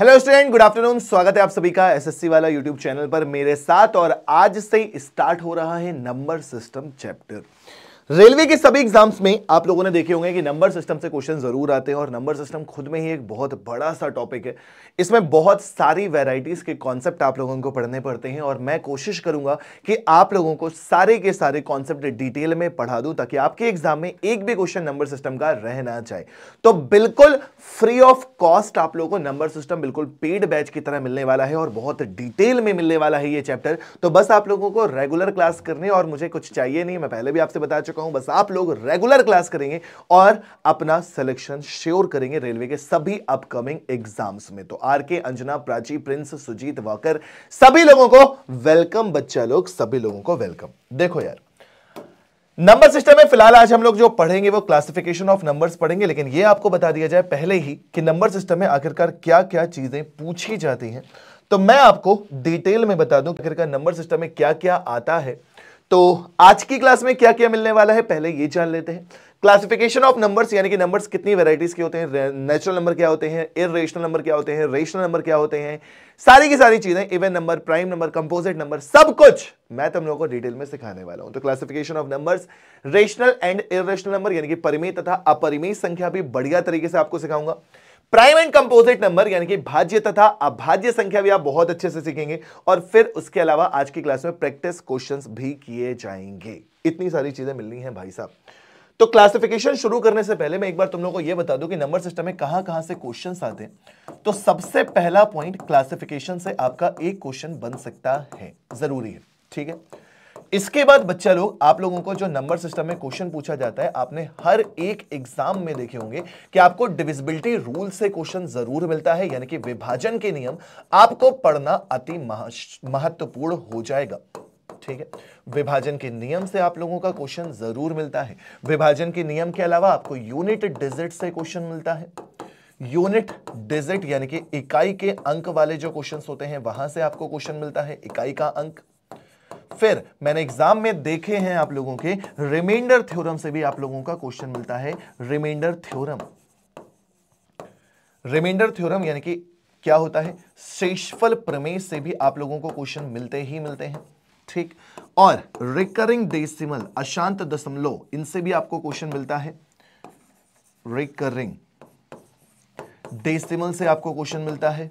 hello student good afternoon स्वागत है आप सभी का एसएससी वाला यूट्यूब चैनल पर मेरे साथ और आज से स्टार्ट हो रहा है नंबर सिस्टम चैप्टर रेलवे के सभी एग्जाम्स में आप लोगों ने देखे होंगे कि नंबर सिस्टम से क्वेश्चन जरूर आते हैं और नंबर सिस्टम खुद में ही एक बहुत बड़ा सा टॉपिक है इसमें बहुत सारी वैरायटीज के कॉन्सेप्ट आप लोगों को पढ़ने पड़ते हैं और मैं कोशिश करूंगा कि आप लोगों को सारे के सारे कॉन्सेप्ट डिटेल में पढ़ा दूं ताकि आपके एग्जाम में एक भी क्वेश्चन नंबर सिस्टम का रहना चाहे तो बिल्कुल फ्री ऑफ कॉस्ट आप लोगों को नंबर सिस्टम बिल्कुल पेड बैच की तरह मिलने वाला है और बहुत डिटेल में मिलने वाला है ये चैप्टर तो बस आप लोगों को रेगुलर क्लास करने और मुझे कुछ चाहिए नहीं मैं पहले भी आपसे बता चुका चुका हूं बस आप लोग रेगुलर क्लास करेंगे और अपना सिलेक्शन श्योर करेंगे रेलवे के सभी अपकमिंग एग्जाम्स में तो R K Anjana Prachi Prince Sujeet Walker सभी लोगों को वेलकम बच्चा लोग सभी लोगों को वेलकम देखो यार नंबर सिस्टम में फिलहाल आज हम लोग जो पढ़ेंगे वो क्लासिफिकेशन ऑफ नंबर्स पढ़ेंगे लेकिन ये आपको बता दिया जाए पहले ही कि नंबर सिस्टम में आखिरकार क्या क्या चीजें पूछी जाती हैं तो मैं आपको डिटेल में बता दूं आखिरकार नंबर सिस्टम में क्या क्या आता है तो आज की क्लास में क्या क्या मिलने वाला है पहले ये जान लेते हैं क्लासिफिकेशन ऑफ नंबर्स यानी कि नंबर्स कितनी वेराइटीज के होते हैं नेचुरल नंबर क्या होते हैं इरेशनल नंबर क्या होते हैं रेशनल नंबर क्या होते हैं सारी की सारी चीजें even number prime number composite number सब कुछ मैं तुम लोगों को डिटेल में सिखाने वाला हूं तो classification of numbers rational and irrational number यानी कि परिमेय तथा अपरिमेय संख्या भी बढ़िया तरीके से आपको सिखाऊंगा प्राइम एंड कंपोजिट नंबर यानी कि भाज्य तथा अभाज्य संख्या भी आप बहुत अच्छे से सीखेंगे और फिर उसके अलावा आज की क्लास में प्रैक्टिस क्वेश्चंस भी किए जाएंगे इतनी सारी चीजें मिलनी है भाई साहब तो क्लासिफिकेशन शुरू करने से पहले मैं एक बार तुम लोगों को यह बता दूं कि नंबर सिस्टम में कहां कहां से क्वेश्चन आते हैं तो सबसे पहला पॉइंट क्लासिफिकेशन से आपका एक क्वेश्चन बन सकता है जरूरी है ठीक है इसके बाद बच्चा लोग आप लोगों को जो नंबर सिस्टम में क्वेश्चन पूछा जाता है आपने हर एक एग्जाम में देखे होंगे कि आपको डिविजिबिलिटी रूल से क्वेश्चन जरूर मिलता है यानी कि विभाजन के नियम आपको पढ़ना अति महत्वपूर्ण हो जाएगा ठीक है विभाजन के नियम से आप लोगों का क्वेश्चन जरूर मिलता है विभाजन के नियम के अलावा आपको यूनिट डिजिट से क्वेश्चन मिलता है यूनिट डिजिट यानी कि इकाई के अंक वाले जो क्वेश्चंस होते हैं वहां से आपको क्वेश्चन मिलता है इकाई का अंक फिर मैंने एग्जाम में देखे हैं आप लोगों के रिमाइंडर थ्योरम से भी आप लोगों का क्वेश्चन मिलता है रिमाइंडर थ्योरम रिमाइंडर थ्योरम यानी कि क्या होता है शेषफल प्रमेय से भी आप लोगों को क्वेश्चन मिलते ही मिलते हैं ठीक और रिकरिंग डेसिमल अशांत दशमलव इनसे भी आपको क्वेश्चन मिलता है रिकरिंग डेसिमल से आपको क्वेश्चन मिलता है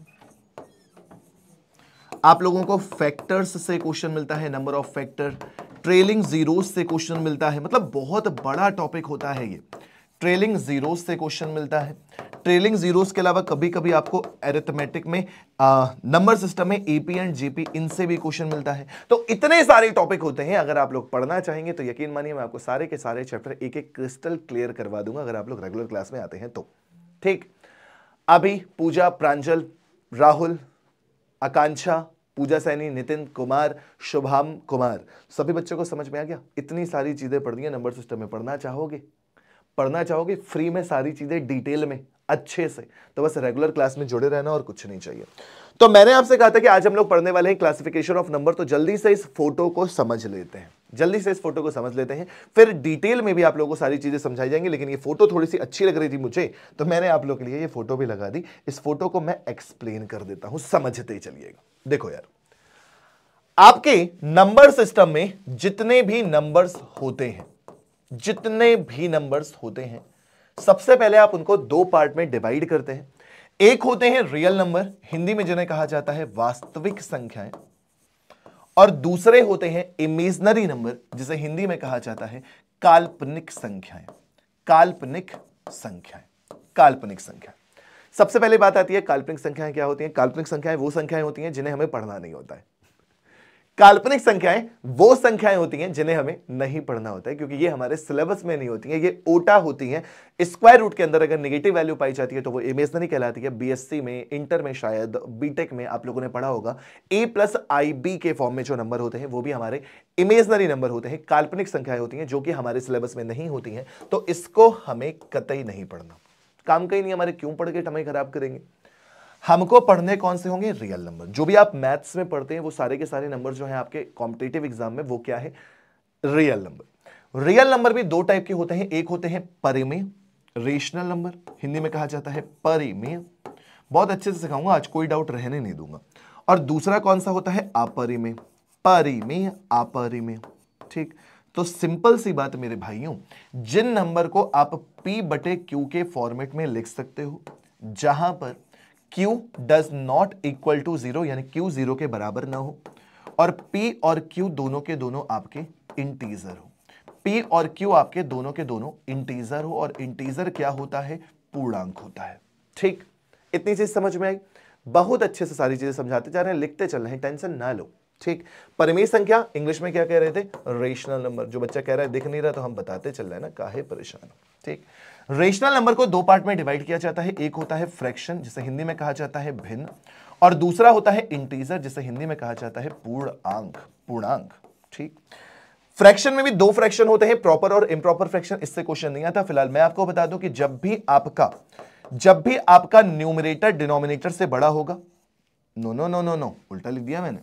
आप लोगों को फैक्टर्स से क्वेश्चन मिलता है number of factor trailing zeros से क्वेश्चन मिलता है मतलब बहुत बड़ा टॉपिक होता है ये ट्रेलिंग जीरोस से क्वेश्चन मिलता है ट्रेलिंग जीरोस के अलावा कभी कभी आपको एरिथमेटिक में नंबर सिस्टम में एपी एंड जीपी इनसे भी क्वेश्चन मिलता है तो इतने सारे टॉपिक होते हैं अगर आप लोग पढ़ना चाहेंगे तो यकीन मानिए मैं आपको सारे के सारे चैप्टर एक एक क्रिस्टल क्लियर करवा दूंगा अगर आप लोग रेगुलर क्लास में आते हैं तो ठीक अभी पूजा प्रांजल राहुल आकांक्षा पूजा सैनी नितिन कुमार शुभाम कुमार सभी बच्चों को समझ में आ गया इतनी सारी चीज़ें पढ़नी है नंबर सिस्टम में पढ़ना चाहोगे पढ़ना चाहोगे फ्री में सारी चीज़ें डिटेल में अच्छे से तो बस रेगुलर क्लास में जुड़े रहना और कुछ नहीं चाहिए तो मैंने आपसे कहा था कि आज हम लोग पढ़ने वाले हैं क्लासिफिकेशन ऑफ नंबर तो जल्दी से इस फोटो को समझ लेते हैं जल्दी से इस फोटो को समझ लेते हैं फिर डिटेल में भी आप लोगों को सारी चीज़ें समझाई जाएंगी लेकिन ये फोटो थोड़ी सी अच्छी लग रही थी मुझे तो मैंने आप लोग के लिए ये फोटो भी लगा दी इस फोटो को मैं एक्सप्लेन कर देता हूँ समझते चलिएगा देखो यार आपके नंबर सिस्टम में जितने भी नंबर्स होते हैं जितने भी नंबर्स होते हैं सबसे पहले आप उनको दो पार्ट में डिवाइड करते हैं एक होते हैं रियल नंबर हिंदी में जिन्हें कहा जाता है वास्तविक संख्याएं और दूसरे होते हैं इमेजनरी नंबर जिसे हिंदी में कहा जाता है काल्पनिक संख्याएं काल्पनिक संख्याएं काल्पनिक संख्या सबसे पहले बात आती है काल्पनिक संख्याएं क्या होती हैं काल्पनिक संख्याएं वो संख्याएं होती हैं जिन्हें हमें पढ़ना नहीं होता है काल्पनिक संख्याएं वो संख्याएं होती हैं जिन्हें हमें नहीं पढ़ना होता है क्योंकि ये हमारे सिलेबस में नहीं होती हैं ये ओटा होती हैं स्क्वायर रूट के अंदर अगर नेगेटिव वैल्यू पाई जाती है तो वो इमेजनरी कहलाती है बीएससी में इंटर में शायद बीटेक में आप लोगों ने पढ़ा होगा ए प्लस आई के फॉर्म में जो नंबर होते हैं वो भी हमारे इमेजनरी नंबर होते हैं काल्पनिक संख्याएं होती हैं जो कि हमारे सिलेबस में नहीं होती हैं तो इसको हमें कतई नहीं पढ़ना काम का ही नहीं हमारे क्यों पढ़ के हमें खराब करेंगे हमको पढ़ने कौन से होंगे रियल नंबर जो भी आप मैथ्स में पढ़ते हैं वो सारे के सारे नंबर जो है आपके कॉम्पिटेटिव एग्जाम में वो क्या है रियल नंबर रियल नंबर भी दो टाइप के होते हैं एक होते हैं परिमेय रेशनल नंबर हिंदी में कहा जाता है परिमेय बहुत अच्छे से सिखाऊंगा आज कोई डाउट रहने नहीं दूंगा और दूसरा कौन सा होता है अपरिमेय परिमेय अपरिमेय ठीक तो सिंपल सी बात मेरे भाइयों जिन नंबर को आप P बटे Q के फॉर्मेट में लिख सकते हो जहां पर Q does not equal to zero यानी Q जीरो के बराबर ना हो और P और Q दोनों के दोनों आपके इंटीजर हो P और Q आपके दोनों के दोनों इंटीजर हो और इंटीजर क्या होता है पूर्णांक होता है ठीक इतनी चीज समझ में आई बहुत अच्छे से सारी चीजें समझाते जा रहे हैं लिखते चल रहे हैं टेंशन ना लो ठीक परिमेय संख्या इंग्लिश में क्या कह रहे थे रेशनल नंबर जो बच्चा कह रहा है दिख नहीं रहा तो हम बताते चल रहे ना काहे परेशान ठीक रेशनल नंबर को दो पार्ट में डिवाइड किया जाता है एक होता है फ्रैक्शन जिसे हिंदी में कहा जाता है भिन्न और दूसरा होता है इंटीजर जिसे हिंदी में कहा जाता है पूर्णांक पूर्णांक ठीक फ्रैक्शन में भी दो फ्रैक्शन होते हैं प्रॉपर और इम्प्रॉपर फ्रैक्शन इससे क्वेश्चन नहीं आता फिलहाल मैं आपको बता दूं कि जब भी आपका जब भी आपका न्यूमिनेटर डिनोमिनेटर से बड़ा होगा no no no no no उल्टा लिख दिया मैंने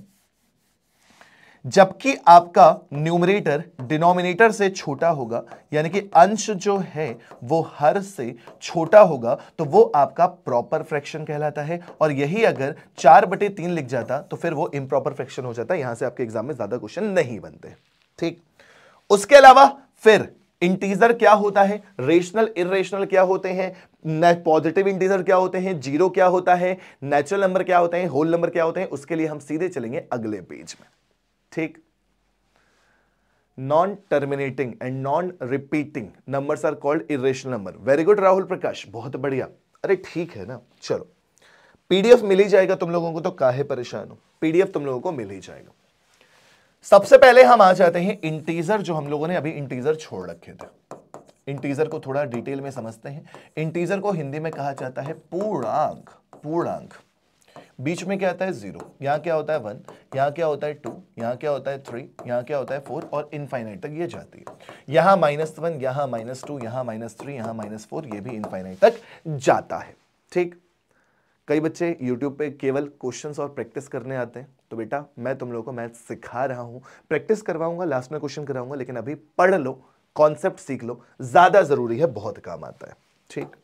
जबकि आपका न्यूमरेटर डिनोमिनेटर से छोटा होगा यानी कि अंश जो है वो हर से छोटा होगा तो वो आपका प्रॉपर फ्रैक्शन कहलाता है और यही अगर चार बटे तीन लिख जाता तो फिर वो इम्प्रॉपर फ्रैक्शन हो जाता है यहां से आपके एग्जाम में ज्यादा क्वेश्चन नहीं बनते ठीक उसके अलावा फिर इंटीजर क्या होता है रेशनल इेशनल क्या होते हैं पॉजिटिव इंटीजर क्या होते हैं जीरो क्या होता है नेचुरल नंबर क्या होते हैं होल नंबर क्या होते हैं उसके लिए हम सीधे चलेंगे अगले पेज में ठीक non terminating and non repeating numbers are called irrational number very good Rahul Prakash बहुत बढ़िया अरे ठीक है ना चलो पीडीएफ मिल ही जाएगा तुम लोगों को तो काहे परेशान हो पीडीएफ तुम लोगों को मिल ही जाएगा सबसे पहले हम आ जाते हैं इंटीजर जो हम लोगों ने अभी इंटीजर छोड़ रखे थे इंटीजर को थोड़ा डिटेल में समझते हैं इंटीजर को हिंदी में कहा जाता है पूर्णांक पूर्णांक बीच में क्या आता है जीरो यहाँ क्या होता है वन यहाँ क्या होता है टू यहाँ क्या होता है थ्री यहाँ क्या होता है फोर और इनफाइनाइट तक ये जाती है यहाँ माइनस वन यहाँ माइनस टू यहाँ माइनस थ्री यहाँ माइनस फोर ये भी इनफाइनाइट तक जाता है ठीक कई बच्चे यूट्यूब पे केवल क्वेश्चंस और प्रैक्टिस करने आते हैं तो बेटा मैं तुम लोगों को मैथ सिखा रहा हूँ प्रैक्टिस करवाऊंगा लास्ट में क्वेश्चन कराऊंगा लेकिन अभी पढ़ लो कॉन्सेप्ट सीख लो ज़्यादा ज़रूरी है बहुत काम आता है ठीक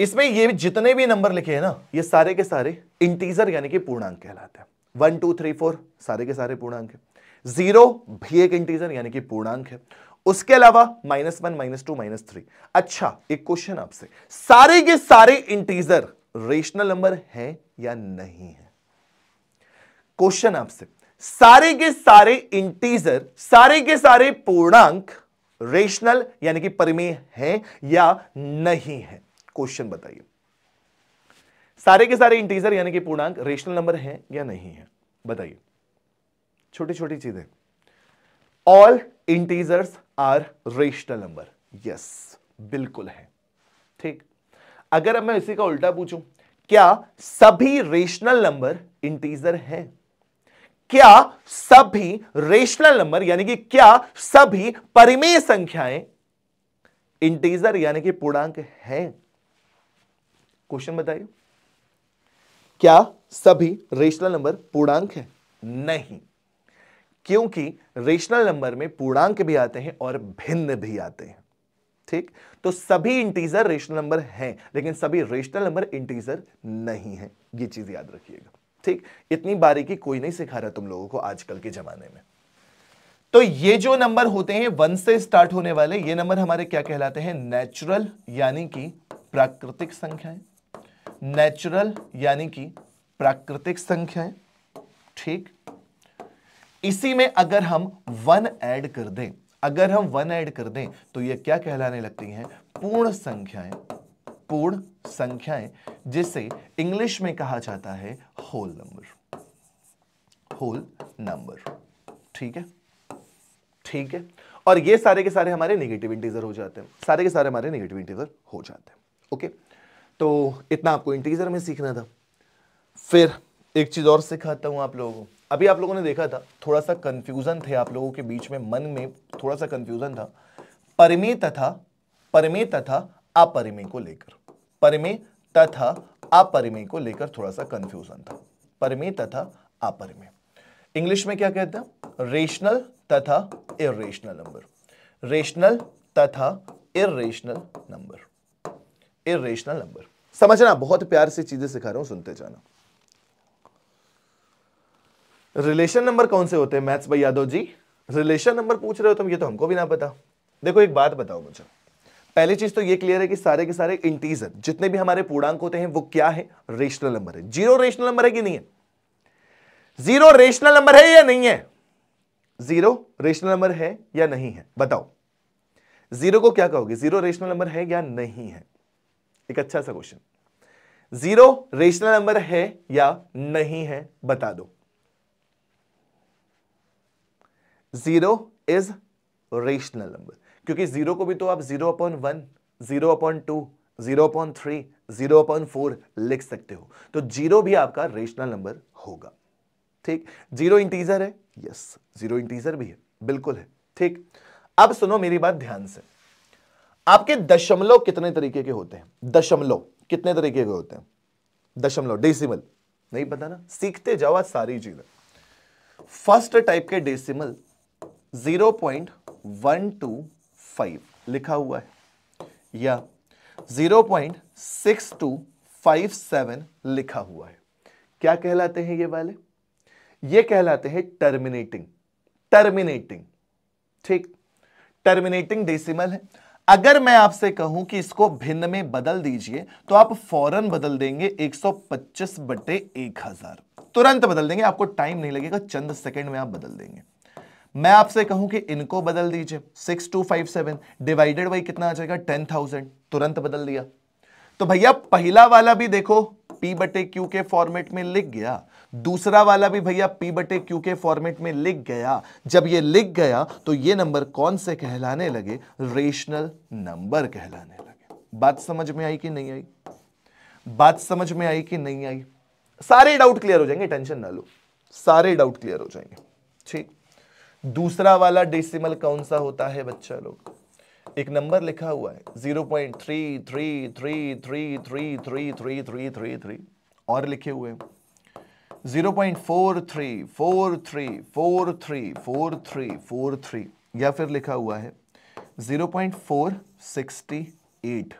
इसमें ये जितने भी नंबर लिखे हैं ना ये सारे के सारे इंटीजर यानी कि पूर्णांक कहलाते हैं वन टू थ्री फोर सारे के सारे पूर्णांक है जीरो भी एक इंटीजर यानी कि पूर्णांक है उसके अलावा minus one minus two minus three अच्छा एक क्वेश्चन आपसे सारे के सारे इंटीजर रेशनल नंबर हैं या नहीं है क्वेश्चन आपसे सारे के सारे इंटीजर सारे के सारे पूर्णांक रेशनल यानी कि परिमेय हैं या नहीं है क्वेश्चन बताइए सारे के सारे इंटीजर यानी कि पूर्णांक रेशनल नंबर है या नहीं है बताइए छोटी छोटी चीजें all integers are rational number yes बिल्कुल है ठीक अगर अब मैं इसी का उल्टा पूछूं क्या सभी रेशनल नंबर इंटीजर हैं क्या सभी रेशनल नंबर यानी कि क्या सभी परिमेय संख्याएं इंटीजर यानी कि पूर्णांक हैं क्वेश्चन बताइए क्या सभी रेशनल नंबर पूर्णांक है नहीं क्योंकि रेशनल नंबर में पूर्णांक भी आते हैं और भिन्न भी आते हैं ठीक तो सभी इंटीजर रेशनल नंबर हैं लेकिन सभी रेशनल नंबर इंटीजर नहीं है ये चीज याद रखिएगा ठीक इतनी बारीकी कोई नहीं सिखा रहा तुम लोगों को आजकल के जमाने में तो ये जो नंबर होते हैं वन से स्टार्ट होने वाले ये नंबर हमारे क्या कहलाते हैं नेचुरल यानी कि प्राकृतिक संख्याएं नेचुरल यानी कि प्राकृतिक संख्याएं ठीक इसी में अगर हम वन ऐड कर दें अगर हम वन ऐड कर दें तो ये क्या कहलाने लगती हैं पूर्ण संख्याएं पूर्ण संख्याएं जिसे इंग्लिश में कहा जाता है होल नंबर होल नंबर ठीक है ठीक है और ये सारे के सारे हमारे नेगेटिव इंटीजर हो जाते हैं सारे के सारे हमारे नेगेटिव इंटीजर हो जाते हैं ओके तो इतना आपको इंटीजर में सीखना था फिर एक चीज़ और सिखाता हूं आप लोगों को अभी आप लोगों ने देखा था थोड़ा सा कंफ्यूजन थे आप लोगों के बीच में मन में थोड़ा सा कंफ्यूजन था परिमेय तथा परिमेय तथा अपरिमेय को लेकर परिमेय तथा अपरिमेय को लेकर थोड़ा सा कंफ्यूजन था परिमेय तथा अपरिमेय इंग्लिश में क्या कहते हैं रेशनल तथा इरेशनल नंबर रेशनल तथा इरेशनल नंबर इेशनल नंबर समझना बहुत प्यार से चीजें सिखा रहा हूं सुनते जाना रिलेशन नंबर कौन से होते हैं मैथ्स भाई यादव जी रिलेशन नंबर पूछ रहे हो तुम ये तो हमको भी ना पता देखो एक बात बताओ मुझे पहली चीज तो ये क्लियर है कि सारे के सारे इंटीजर जितने भी हमारे पूर्णांक होते हैं वो क्या है रेशनल नंबर है जीरो रेशनल नंबर है कि नहीं है जीरो रेशनल नंबर है या नहीं है जीरो रेशनल नंबर है या नहीं है बताओ जीरो को क्या कहोगे जीरो रेशनल नंबर है या नहीं है एक अच्छा सा क्वेश्चन जीरो रेशनल नंबर है या नहीं है बता दो जीरो इज रेशनल नंबर क्योंकि जीरो को भी तो आप zero upon one zero upon two zero upon three zero upon four लिख सकते हो तो जीरो भी आपका रेशनल नंबर होगा ठीक जीरो इंटीजर है यस जीरो इंटीजर भी है बिल्कुल है ठीक अब सुनो मेरी बात ध्यान से आपके दशमलव कितने तरीके के होते हैं दशमलव कितने तरीके के होते हैं दशमलव डेसिमल नहीं पता ना सीखते जाओ आज सारी चीजें फर्स्ट टाइप के डेसिमल 0.125 लिखा हुआ है या 0.6257 लिखा हुआ है क्या कहलाते हैं ये वाले ये कहलाते हैं टर्मिनेटिंग टर्मिनेटिंग ठीक टर्मिनेटिंग डेसिमल है अगर मैं आपसे कहूं कि इसको भिन्न में बदल दीजिए तो आप फौरन बदल देंगे 125 बटे 1000 तुरंत बदल देंगे आपको टाइम नहीं लगेगा चंद सेकंड में आप बदल देंगे मैं आपसे कहूं कि इनको बदल दीजिए 6257 डिवाइडेड बाई कितना आ जाएगा 10000 तुरंत बदल दिया तो भैया पहला वाला भी देखो पी बटे क्यू के फॉर्मेट में लिख गया दूसरा वाला भी भैया पी बटे क्यू के फॉर्मेट में लिख गया जब ये लिख गया तो ये नंबर कौन से कहलाने लगे रेशनल नंबर कहलाने लगे बात समझ में आई कि नहीं आई बात समझ में आई कि नहीं आई सारे डाउट क्लियर हो जाएंगे टेंशन ना लो सारे डाउट क्लियर हो जाएंगे ठीक दूसरा वाला डेसिमल कौन सा होता है बच्चा लोग एक नंबर लिखा हुआ है zero point three three three three three three three three three three और लिखे हुए हैं zero point four three four three four three four three four three या फिर लिखा हुआ है zero point four sixty eight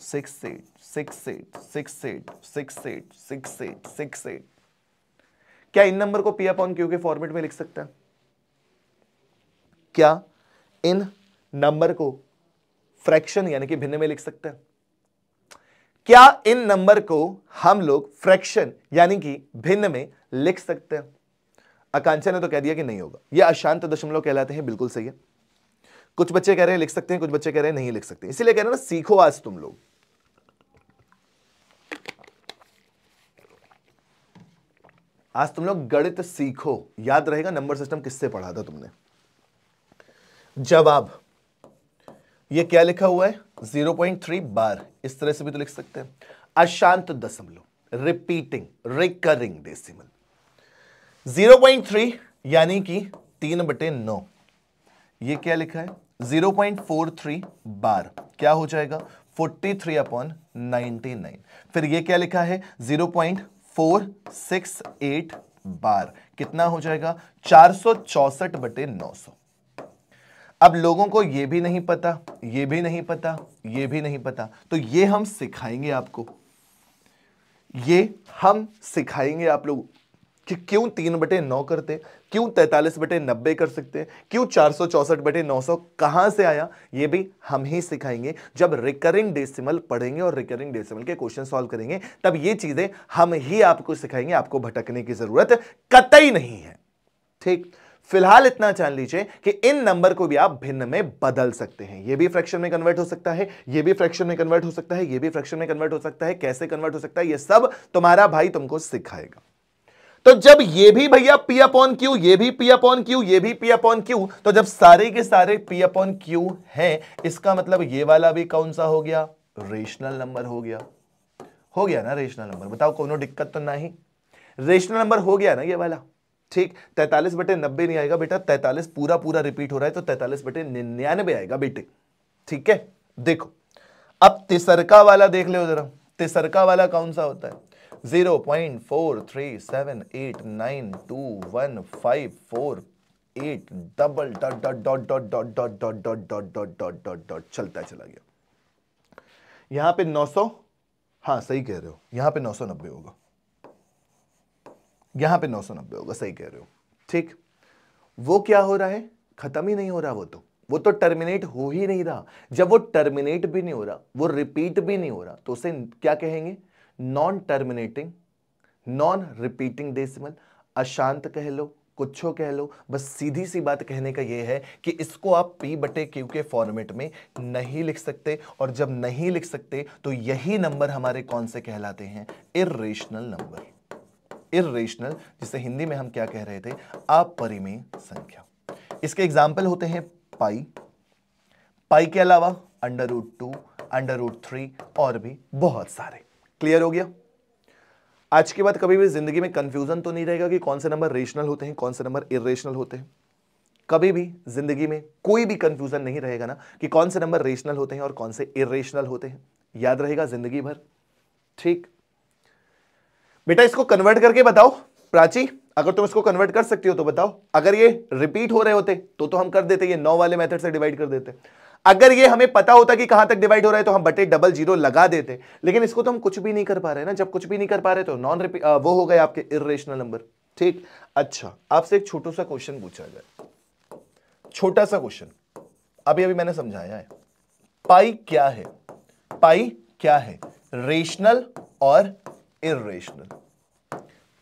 six eight six eight six eight six eight six eight six eight क्या इन नंबर को P on Q के format में लिख सकता है क्या इन नंबर को फ्रैक्शन यानी कि भिन्न में लिख सकते हैं क्या इन नंबर को हम लोग फ्रैक्शन यानी कि भिन्न में लिख सकते हैं आकांक्षा ने तो कह दिया कि नहीं होगा यह अशांत दशमलव कहलाते हैं बिल्कुल सही है कुछ बच्चे कह रहे हैं लिख सकते हैं कुछ बच्चे कह रहे हैं नहीं लिख सकते इसीलिए कह रहे हैं ना सीखो आज तुम लोग आज तुम लोग गणित सीखो याद रहेगा नंबर सिस्टम किससे पढ़ा था तुमने जवाब ये क्या लिखा हुआ है 0.3 बार इस तरह से भी तो लिख सकते हैं अशांत दशमलव रिपीटिंग रिकरिंग डेसिमल 0.3 यानी कि तीन बटे नौ ये क्या लिखा है 0.43 बार क्या हो जाएगा 43 थ्री अपॉन नाइनटी फिर ये क्या लिखा है 0.468 बार कितना हो जाएगा चार सौ चौसठ बटे नौ सौ अब लोगों को यह भी नहीं पता ये भी नहीं पता ये भी नहीं पता तो ये हम सिखाएंगे आपको ये हम सिखाएंगे आप लोग कि क्यों तीन बटे नौ करते क्यों तैतालीस बटे नब्बे कर सकते हैं क्यों चार सौ चौसठ बटे नौ सौ कहां से आया ये भी हम ही सिखाएंगे जब रिकरिंग डेसिमल पढ़ेंगे और रिकरिंग डेसिमल के क्वेश्चन सॉल्व करेंगे तब ये चीज़ें हम ही आपको सिखाएंगे आपको भटकने की ज़रूरत कतई नहीं है ठीक फिलहाल इतना जान लीजिए कि इन नंबर को भी आप भिन्न में बदल सकते हैं ये भी फ्रैक्शन में कन्वर्ट हो सकता है ये भी फ्रैक्शन में कन्वर्ट हो सकता है ये भी फ्रैक्शन में कन्वर्ट हो सकता है कैसे कन्वर्ट हो सकता है ये सब तुम्हारा भाई तुमको सिखाएगा तो जब ये भी भैया पी अपॉन क्यू ये भी पी अपॉन क्यू ये भी पी अपॉन क्यू तो जब सारे के सारे पी अपॉन क्यू हैं इसका मतलब ये वाला भी कौन सा हो गया रेशनल नंबर हो गया हो गया ना रेशनल नंबर बताओ कोनो दिक्कत तो नहीं रेशनल नंबर हो गया ना ये वाला ठीक तैतालीस बटे नब्बे नहीं आएगा बेटा तैतालीस पूरा पूरा रिपीट हो रहा है तो तैतालीस बटे निन्यानबे आएगा बेटे ठीक है देखो अब तिसरका वाला देख लो जरा तिसरका वाला कौन सा होता है zero point four three seven eight nine two one five four eight double dot dot dot dot dot dot dot dot dot dot dot dot dot चलता चला गया यहां पे 900 हाँ सही कह रहे हो यहां पे 990 होगा यहां पे 990 होगा सही कह रहे हो ठीक वो क्या हो रहा है खत्म ही नहीं हो रहा वो तो वो तो टर्मिनेट हो ही नहीं रहा जब वो टर्मिनेट भी नहीं हो रहा वो रिपीट भी नहीं हो रहा तो उसे क्या कहेंगे non terminating non repeating decimal अशांत कह लो कुछ कह लो बस सीधी सी बात कहने का ये है कि इसको आप पी बटे क्यू के फॉर्मेट में नहीं लिख सकते और जब नहीं लिख सकते तो यही नंबर हमारे कौन से कहलाते हैं इेशनल नंबर इेशनल जिसे हिंदी में हम क्या कह रहे थे अपरिमेय संख्या इसके एग्जाम्पल होते हैं पाई पाई के अलावा under root two under root three और भी बहुत सारे क्लियर हो गया आज के बाद कभी भी जिंदगी में कंफ्यूजन तो नहीं रहेगा कि कौन से नंबर रेशनल होते हैं कौन से नंबर इेशनल होते हैं कभी भी जिंदगी में कोई भी कंफ्यूजन नहीं रहेगा ना कि कौन से नंबर रेशनल होते हैं और कौन से इेशनल होते हैं याद रहेगा जिंदगी भर ठीक बेटा इसको कन्वर्ट करके बताओ प्राची अगर तुम इसको कन्वर्ट कर सकती हो तो बताओ अगर ये रिपीट हो रहे होते तो तो हम कर देते ये नौ वाले मेथड से डिवाइड कर देते अगर ये हमें पता होता कि कहां तक डिवाइड हो रहा है तो हम बटे डबल जीरो लगा देते लेकिन इसको तो हम कुछ भी नहीं कर पा रहे ना जब कुछ भी नहीं कर पा रहे तो नॉन रिपीट वो हो गए आपके इेशनल नंबर ठीक अच्छा आपसे एक छोटो सा क्वेश्चन पूछा जाए छोटा सा क्वेश्चन अभी अभी मैंने समझाया है पाई क्या है पाई क्या है रेशनल और इेशनल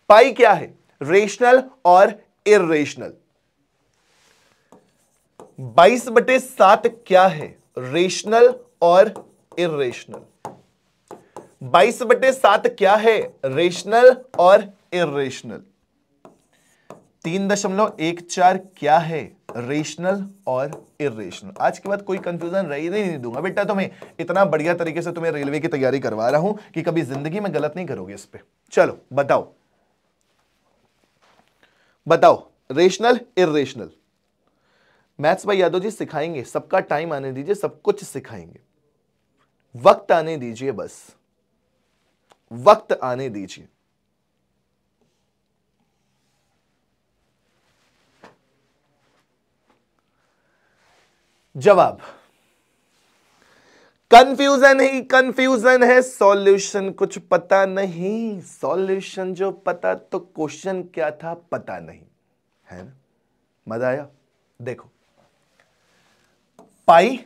पाई क्या है रेशनल और इेशनल बाईस बटे सात क्या है रेशनल और इेशनल बाईस बटे सात क्या है रेशनल और इेशनल तीन दशमलव एक चार क्या है रेशनल और इरेशनल आज के बाद कोई कंफ्यूजन रही नहीं, नहीं दूंगा बेटा तुम्हें इतना बढ़िया तरीके से तुम्हें रेलवे की तैयारी करवा रहा हूं कि कभी जिंदगी में गलत नहीं करोगे इस पर चलो बताओ बताओ रेशनल इरेशनल मैथ्स भाई यादव जी सिखाएंगे सबका टाइम आने दीजिए सब कुछ सिखाएंगे वक्त आने दीजिए बस वक्त आने दीजिए जवाब कंफ्यूजन ही कंफ्यूजन है सॉल्यूशन कुछ पता नहीं सॉल्यूशन जो पता तो क्वेश्चन क्या था पता नहीं है ना मजा आया देखो पाई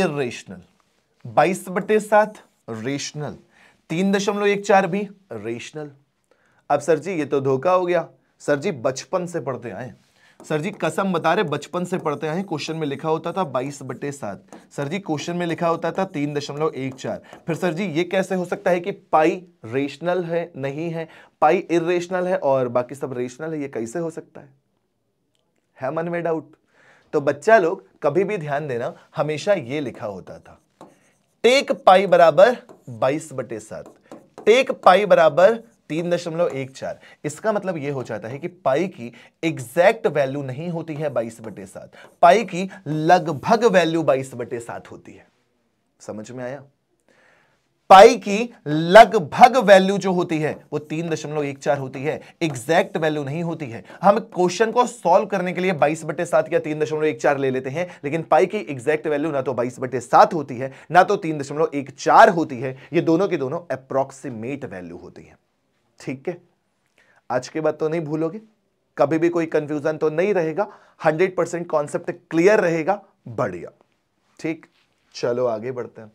इेशनल बाईस बटे सात रेशनल तीन दशमलव एक चार भी रेशनल अब सर जी ये तो धोखा हो गया सर जी बचपन से पढ़ते आए सर जी कसम बता रहे बचपन से पढ़ते आए क्वेश्चन में लिखा होता था बाईस बटे सात सर जी क्वेश्चन में लिखा होता था तीन दशमलव एक चार फिर सर जी ये कैसे हो सकता है कि पाई रेशनल है नहीं है पाई इेशनल है और बाकी सब रेशनल है ये कैसे हो सकता है, है मन में डाउट तो बच्चा लोग कभी भी ध्यान देना हमेशा ये लिखा होता था टेक पाई बराबर बाईस बटे सात टेक पाई बराबर तीन दशमलव एक चार इसका मतलब यह हो जाता है कि पाई की एग्जैक्ट वैल्यू नहीं होती है बाईस बटे सात पाई की लगभग वैल्यू बाईस बटे सात होती है समझ में आया पाई की लगभग वैल्यू जो होती है वो तीन दशमलव एक चार होती है एग्जैक्ट वैल्यू नहीं होती है हम क्वेश्चन को सॉल्व करने के लिए बाईस बटे सात या तीन दशमलव एक चार ले लेते हैं लेकिन पाई की एग्जैक्ट वैल्यू ना तो बाईस बटे सात होती है ना तो तीन दशमलव एक चार होती है ये दोनों के दोनों अप्रोक्सीमेट वैल्यू होती है ठीक है आज की बात तो नहीं भूलोगे कभी भी कोई कंफ्यूजन तो नहीं रहेगा हंड्रेड परसेंट कॉन्सेप्ट क्लियर रहेगा बढ़िया ठीक चलो आगे बढ़ते हैं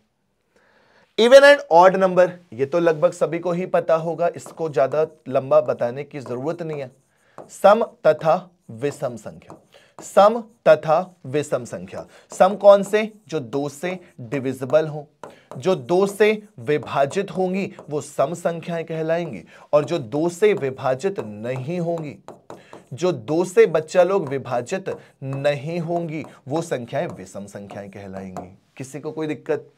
इवन एंड ऑड नंबर ये तो लगभग सभी को ही पता होगा इसको ज्यादा लंबा बताने की जरूरत नहीं है सम तथा विषम संख्या सम तथा विषम संख्या सम कौन से जो दो से डिविजिबल हो जो दो से विभाजित होंगी वो सम संख्याएं कहलाएंगी और जो दो से विभाजित नहीं होंगी जो दो से बच्चा लोग विभाजित नहीं होंगी वो संख्याएं विषम संख्याएं कहलाएंगी किसी को कोई दिक्कत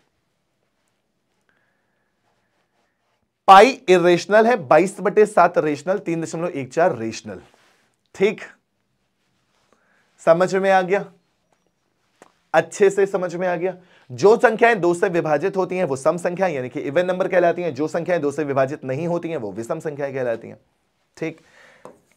पाई इरेशनल है 22 बटे सात रेशनल तीन दशमलव एक चार रेशनल ठीक समझ में आ गया अच्छे से समझ में आ गया जो संख्याएं दो से विभाजित होती हैं वो सम संख्या यानी कि इवन नंबर कहलाती हैं जो संख्याएं दो से विभाजित नहीं होती हैं वो विषम संख्याएं कहलाती हैं ठीक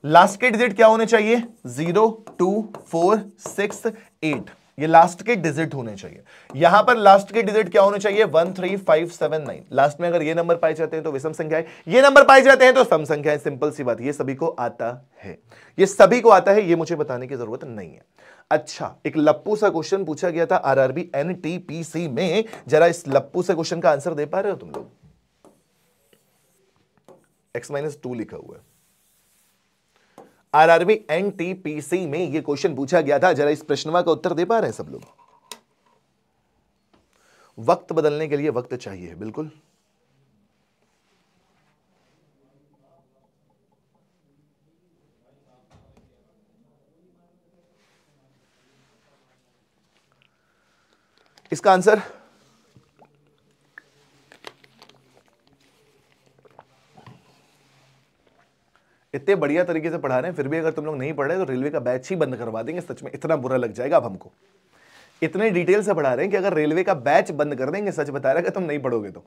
लास्ट के डिजिट क्या होने चाहिए zero two four six eight ये लास्ट के डिजिट होने चाहिए यहां पर लास्ट के डिजिट क्या होने चाहिए one three five seven nine last में अगर ये नंबर पाए जाते हैं तो विषम संख्या ये नंबर पाए जाते हैं तो सम संख्या सिंपल सी बात ये सभी को आता है ये सभी को आता है ये मुझे बताने की जरूरत नहीं है अच्छा एक लप्पू सा क्वेश्चन पूछा गया था आरआरबी एनटीपीसी में जरा इस लप्पू से क्वेश्चन का आंसर दे पा रहे हो तुम लोग एक्स माइनस टू लिखा हुआ है आरआरबी एनटीपीसी में यह क्वेश्चन पूछा गया था जरा इस प्रश्नवा का उत्तर दे पा रहे हैं सब लोग वक्त बदलने के लिए वक्त चाहिए बिल्कुल इसका आंसर इतने बढ़िया तरीके से पढ़ा रहे हैं फिर भी अगर तुम लोग नहीं पढ़े तो रेलवे का बैच ही बंद करवा देंगे सच में इतना बुरा लग जाएगा अब हमको इतने डिटेल से पढ़ा रहे हैं कि अगर रेलवे का बैच बंद कर देंगे सच बता रहे तुम नहीं पढ़ोगे तो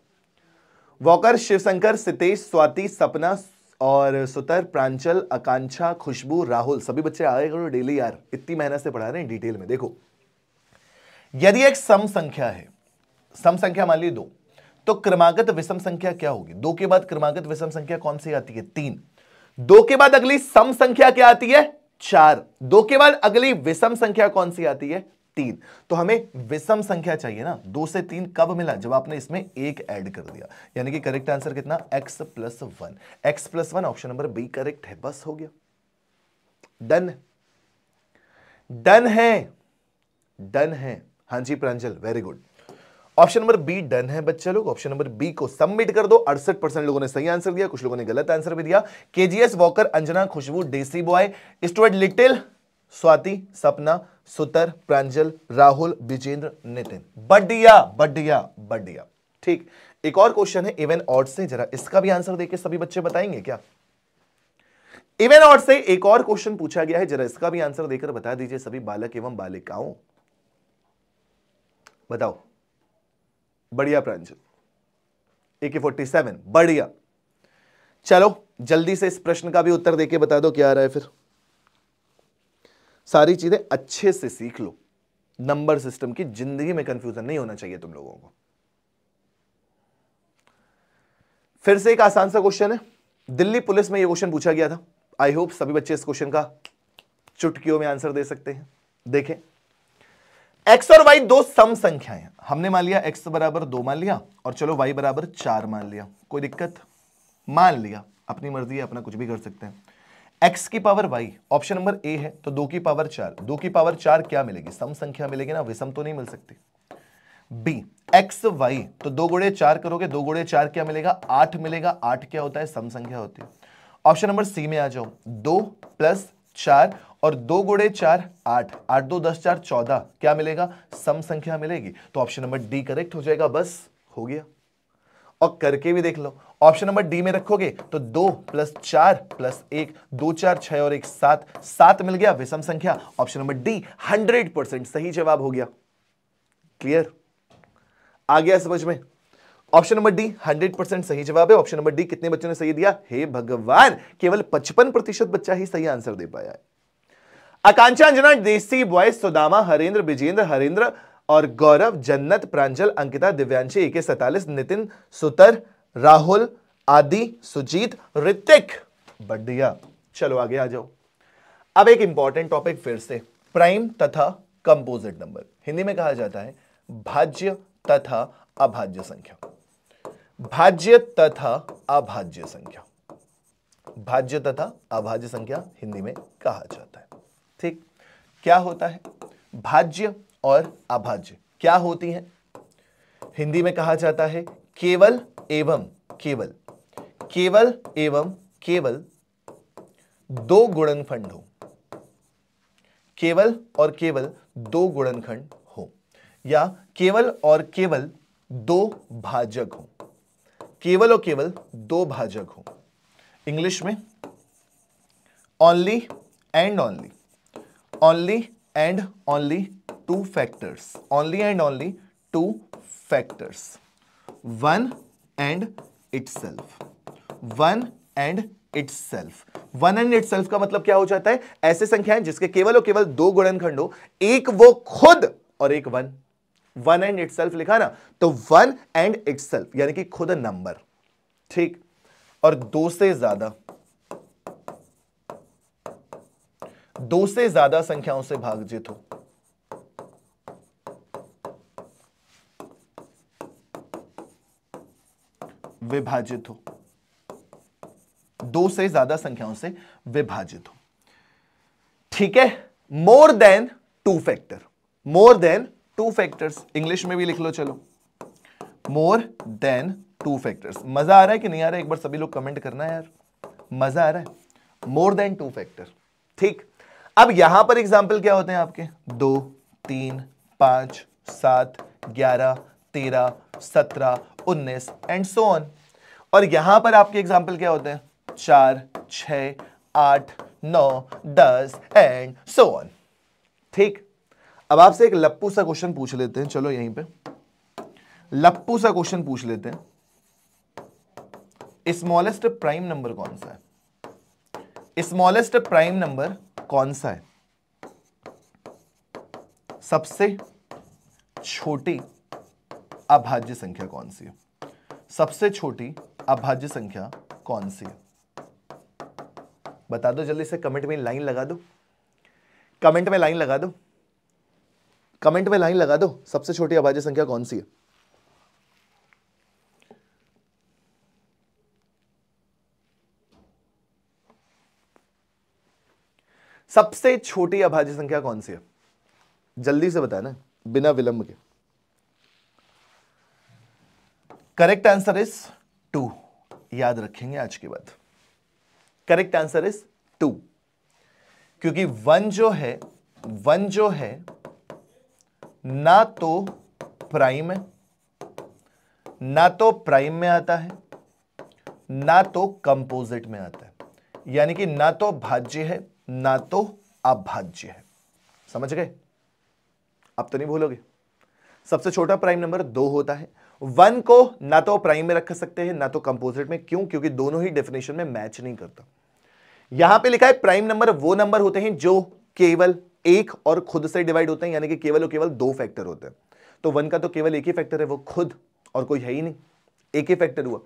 वॉकर शिवशंकर सितेश स्वाति सपना और सुतर प्रांचल आकांक्षा खुशबू राहुल सभी बच्चे आए करो डेली यार इतनी मेहनत से पढ़ा रहे हैं डिटेल में देखो यदि एक सम संख्या है सम संख्या मान ली दो तो क्रमागत विषम संख्या क्या होगी दो के बाद क्रमागत विषम संख्या कौन सी आती है तीन दो के बाद अगली सम संख्या क्या आती है चार दो के बाद अगली विषम संख्या कौन सी आती है तीन तो हमें विषम संख्या चाहिए ना दो से तीन कब मिला जब आपने इसमें एक ऐड कर दिया यानी कि करेक्ट आंसर कितना x plus one x plus one option number B correct है बस हो गया डन डन है डन है हाँ जी Pranjal very good option number B done है बच्चे लोग ऑप्शन नंबर बी को सबमिट कर दो अड़सठ परसेंट लोगों ने सही आंसर दिया कुछ लोगों ने गलत आंसर भी दिया KGS Walker Anjana Khushboo Desi boy Stuart Little Swati Sapna Sutar प्रांजल राहुल विजेंद्र नितिन बढ़िया बढ़िया बढ़िया ठीक एक और क्वेश्चन है इवन ऑर्ड से जरा इसका भी आंसर देके सभी बच्चे बताएंगे क्या इवन ऑर्ड से एक और क्वेश्चन पूछा गया है जरा इसका भी आंसर देकर बता दीजिए सभी बालक एवं बालिकाओं बताओ बढ़िया प्रांजल ए के फोर्टी सेवन बढ़िया चलो जल्दी से इस प्रश्न का भी उत्तर देके बता दो क्या आ रहा है फिर सारी चीजें अच्छे से सीख लो नंबर सिस्टम की जिंदगी में कंफ्यूजन नहीं होना चाहिए तुम लोगों को फिर से एक आसान सा क्वेश्चन है दिल्ली पुलिस में यह क्वेश्चन पूछा गया था आई होप सभी बच्चे इस क्वेश्चन का चुटकियों में आंसर दे सकते हैं देखें एक्स और वाई दो सम संख्याएं हमने मान लिया एक्स बराबर दो मान लिया और चलो वाई बराबर चार मान लिया कोई दिक्कत मान लिया अपनी मर्जी है अपना कुछ भी कर सकते हैं एक्स की power y option number A है तो दो की पावर चार दो की पावर चार क्या मिलेगी सम संख्या मिलेगी ना विषम तो नहीं मिल सकती बी एक्स वाई तो दो गुड़े चार करोगे दो गुड़े चार क्या मिलेगा आठ मिलेगा आठ क्या होता है सम संख्या होती है ऑप्शन नंबर सी में आ जाओ दो प्लस चार और दो गुड़े चार आठ आठ दो दस चार चौदह क्या मिलेगा सम संख्या मिलेगी तो ऑप्शन नंबर डी करेक्ट हो जाएगा बस हो गया और करके भी देख लो ऑप्शन नंबर डी में रखोगे तो दो प्लस चार प्लस एक दो चार छह और एक सात सात मिल गया विषम संख्या option number D hundred percent सही जवाब हो गया क्लियर आ गया समझ में option number D hundred percent सही जवाब है ऑप्शन नंबर डी कितने बच्चों ने सही दिया हे भगवान केवल पचपन प्रतिशत बच्चा ही सही आंसर दे पाया है आकांक्षा अंजना देसी बॉयज सुदामा हरेंद्र बिजेंद्र हरेंद्र और गौरव जन्नत प्रांजल अंकिता दिव्यांशी एके सैतालीस नितिन सुतर राहुल आदि सुजीत ऋतिक बढ़िया चलो आगे आ जाओ अब एक इंपॉर्टेंट टॉपिक फिर से प्राइम तथा कंपोजिट नंबर हिंदी में कहा जाता है भाज्य तथा अभाज्य संख्या भाज्य तथा अभाज्य संख्या भाज्य तथा अभाज्य संख्या हिंदी में कहा जाता है ठीक क्या होता है भाज्य और अभाज्य क्या होती हैं हिंदी में कहा जाता है केवल एवं केवल केवल एवं केवल दो गुणनखंड हो केवल और केवल दो गुणनखंड हो या केवल और केवल दो भाजक हो केवल और केवल दो भाजक हो इंग्लिश में only and only only two factors only and only two factors one and itself one and itself one and self का मतलब क्या हो जाता है ऐसे संख्याएं जिसके केवल और केवल दो गुणनखंड हो एक वो खुद और एक वन वन एंड सेल्फ लिखा ना तो वन एंड सेल्फ यानी कि खुद नंबर ठीक और दो से ज्यादा दो से ज्यादा संख्याओं से भागजित हो विभाजित हो दो से ज्यादा संख्याओं से विभाजित हो ठीक है more than two factor more than two factors English में भी लिख लो चलो मोर देन टू फैक्टर्स मजा आ रहा है कि नहीं आ रहा है एक बार सभी लोग कमेंट करना यार मजा आ रहा है मोर देन टू फैक्टर ठीक अब यहां पर एग्जाम्पल क्या होते हैं आपके दो तीन पांच सात ग्यारह तेरह सत्रह उन्नीस एंड सो ऑन और यहां पर आपके एग्जाम्पल क्या होते हैं चार छ आठ नौ दस एंड सो ऑन ठीक अब आपसे एक लप्पू सा क्वेश्चन पूछ लेते हैं चलो यहीं पे लप्पू सा क्वेश्चन पूछ लेते हैं स्मॉलेस्ट प्राइम नंबर कौन सा है स्मॉलेस्ट प्राइम नंबर कौन सा है सबसे छोटी अभाज्य संख्या कौन सी है सबसे छोटी अभाज्य संख्या कौन सी है बता दो जल्दी से कमेंट में लाइन लगा दो कमेंट में लाइन लगा दो कमेंट में लाइन लगा दो सबसे छोटी अभाज्य संख्या कौन सी है सबसे छोटी अभाज्य संख्या कौन सी है जल्दी से ना बिना विलंब के करेक्ट आंसर इज टू याद रखेंगे आज के बाद करेक्ट आंसर इज टू क्योंकि वन जो है वन जो है ना तो प्राइम है ना तो प्राइम में आता है ना तो कंपोजिट में आता है यानी कि ना तो भाज्य है ना तो अभाज्य है समझ गए अब तो नहीं भूलोगे सबसे छोटा प्राइम नंबर दो होता है वन को ना तो प्राइम में रख सकते हैं ना तो कंपोजिट में क्यों क्योंकि दोनों ही डेफिनेशन में मैच नहीं करता यहां पे लिखा है प्राइम नंबर वो नंबर होते हैं जो केवल एक और खुद से डिवाइड होते हैं यानी कि केवल और केवल दो फैक्टर होते हैं तो वन का तो केवल एक ही फैक्टर है वो खुद और कोई है ही नहीं एक ही फैक्टर हुआ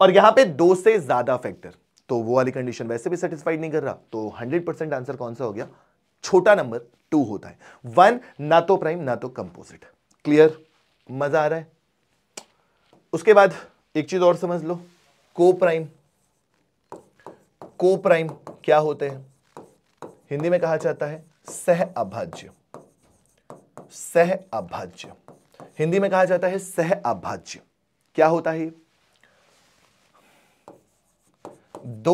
और यहां पे दो से ज्यादा फैक्टर तो वो वाली कंडीशन वैसे भी सेटिस्फाइड नहीं कर रहा तो 100 परसेंट आंसर कौन सा हो गया छोटा नंबर टू होता है वन ना तो प्राइम ना तो कंपोजिट क्लियर मजा आ रहा है उसके बाद एक चीज और समझ लो को प्राइम को प्राइम क्या होते हैं हिंदी में कहा जाता है सह अभाज्य सह अभाज्य हिंदी में कहा जाता है सह अभाज्य क्या होता है दो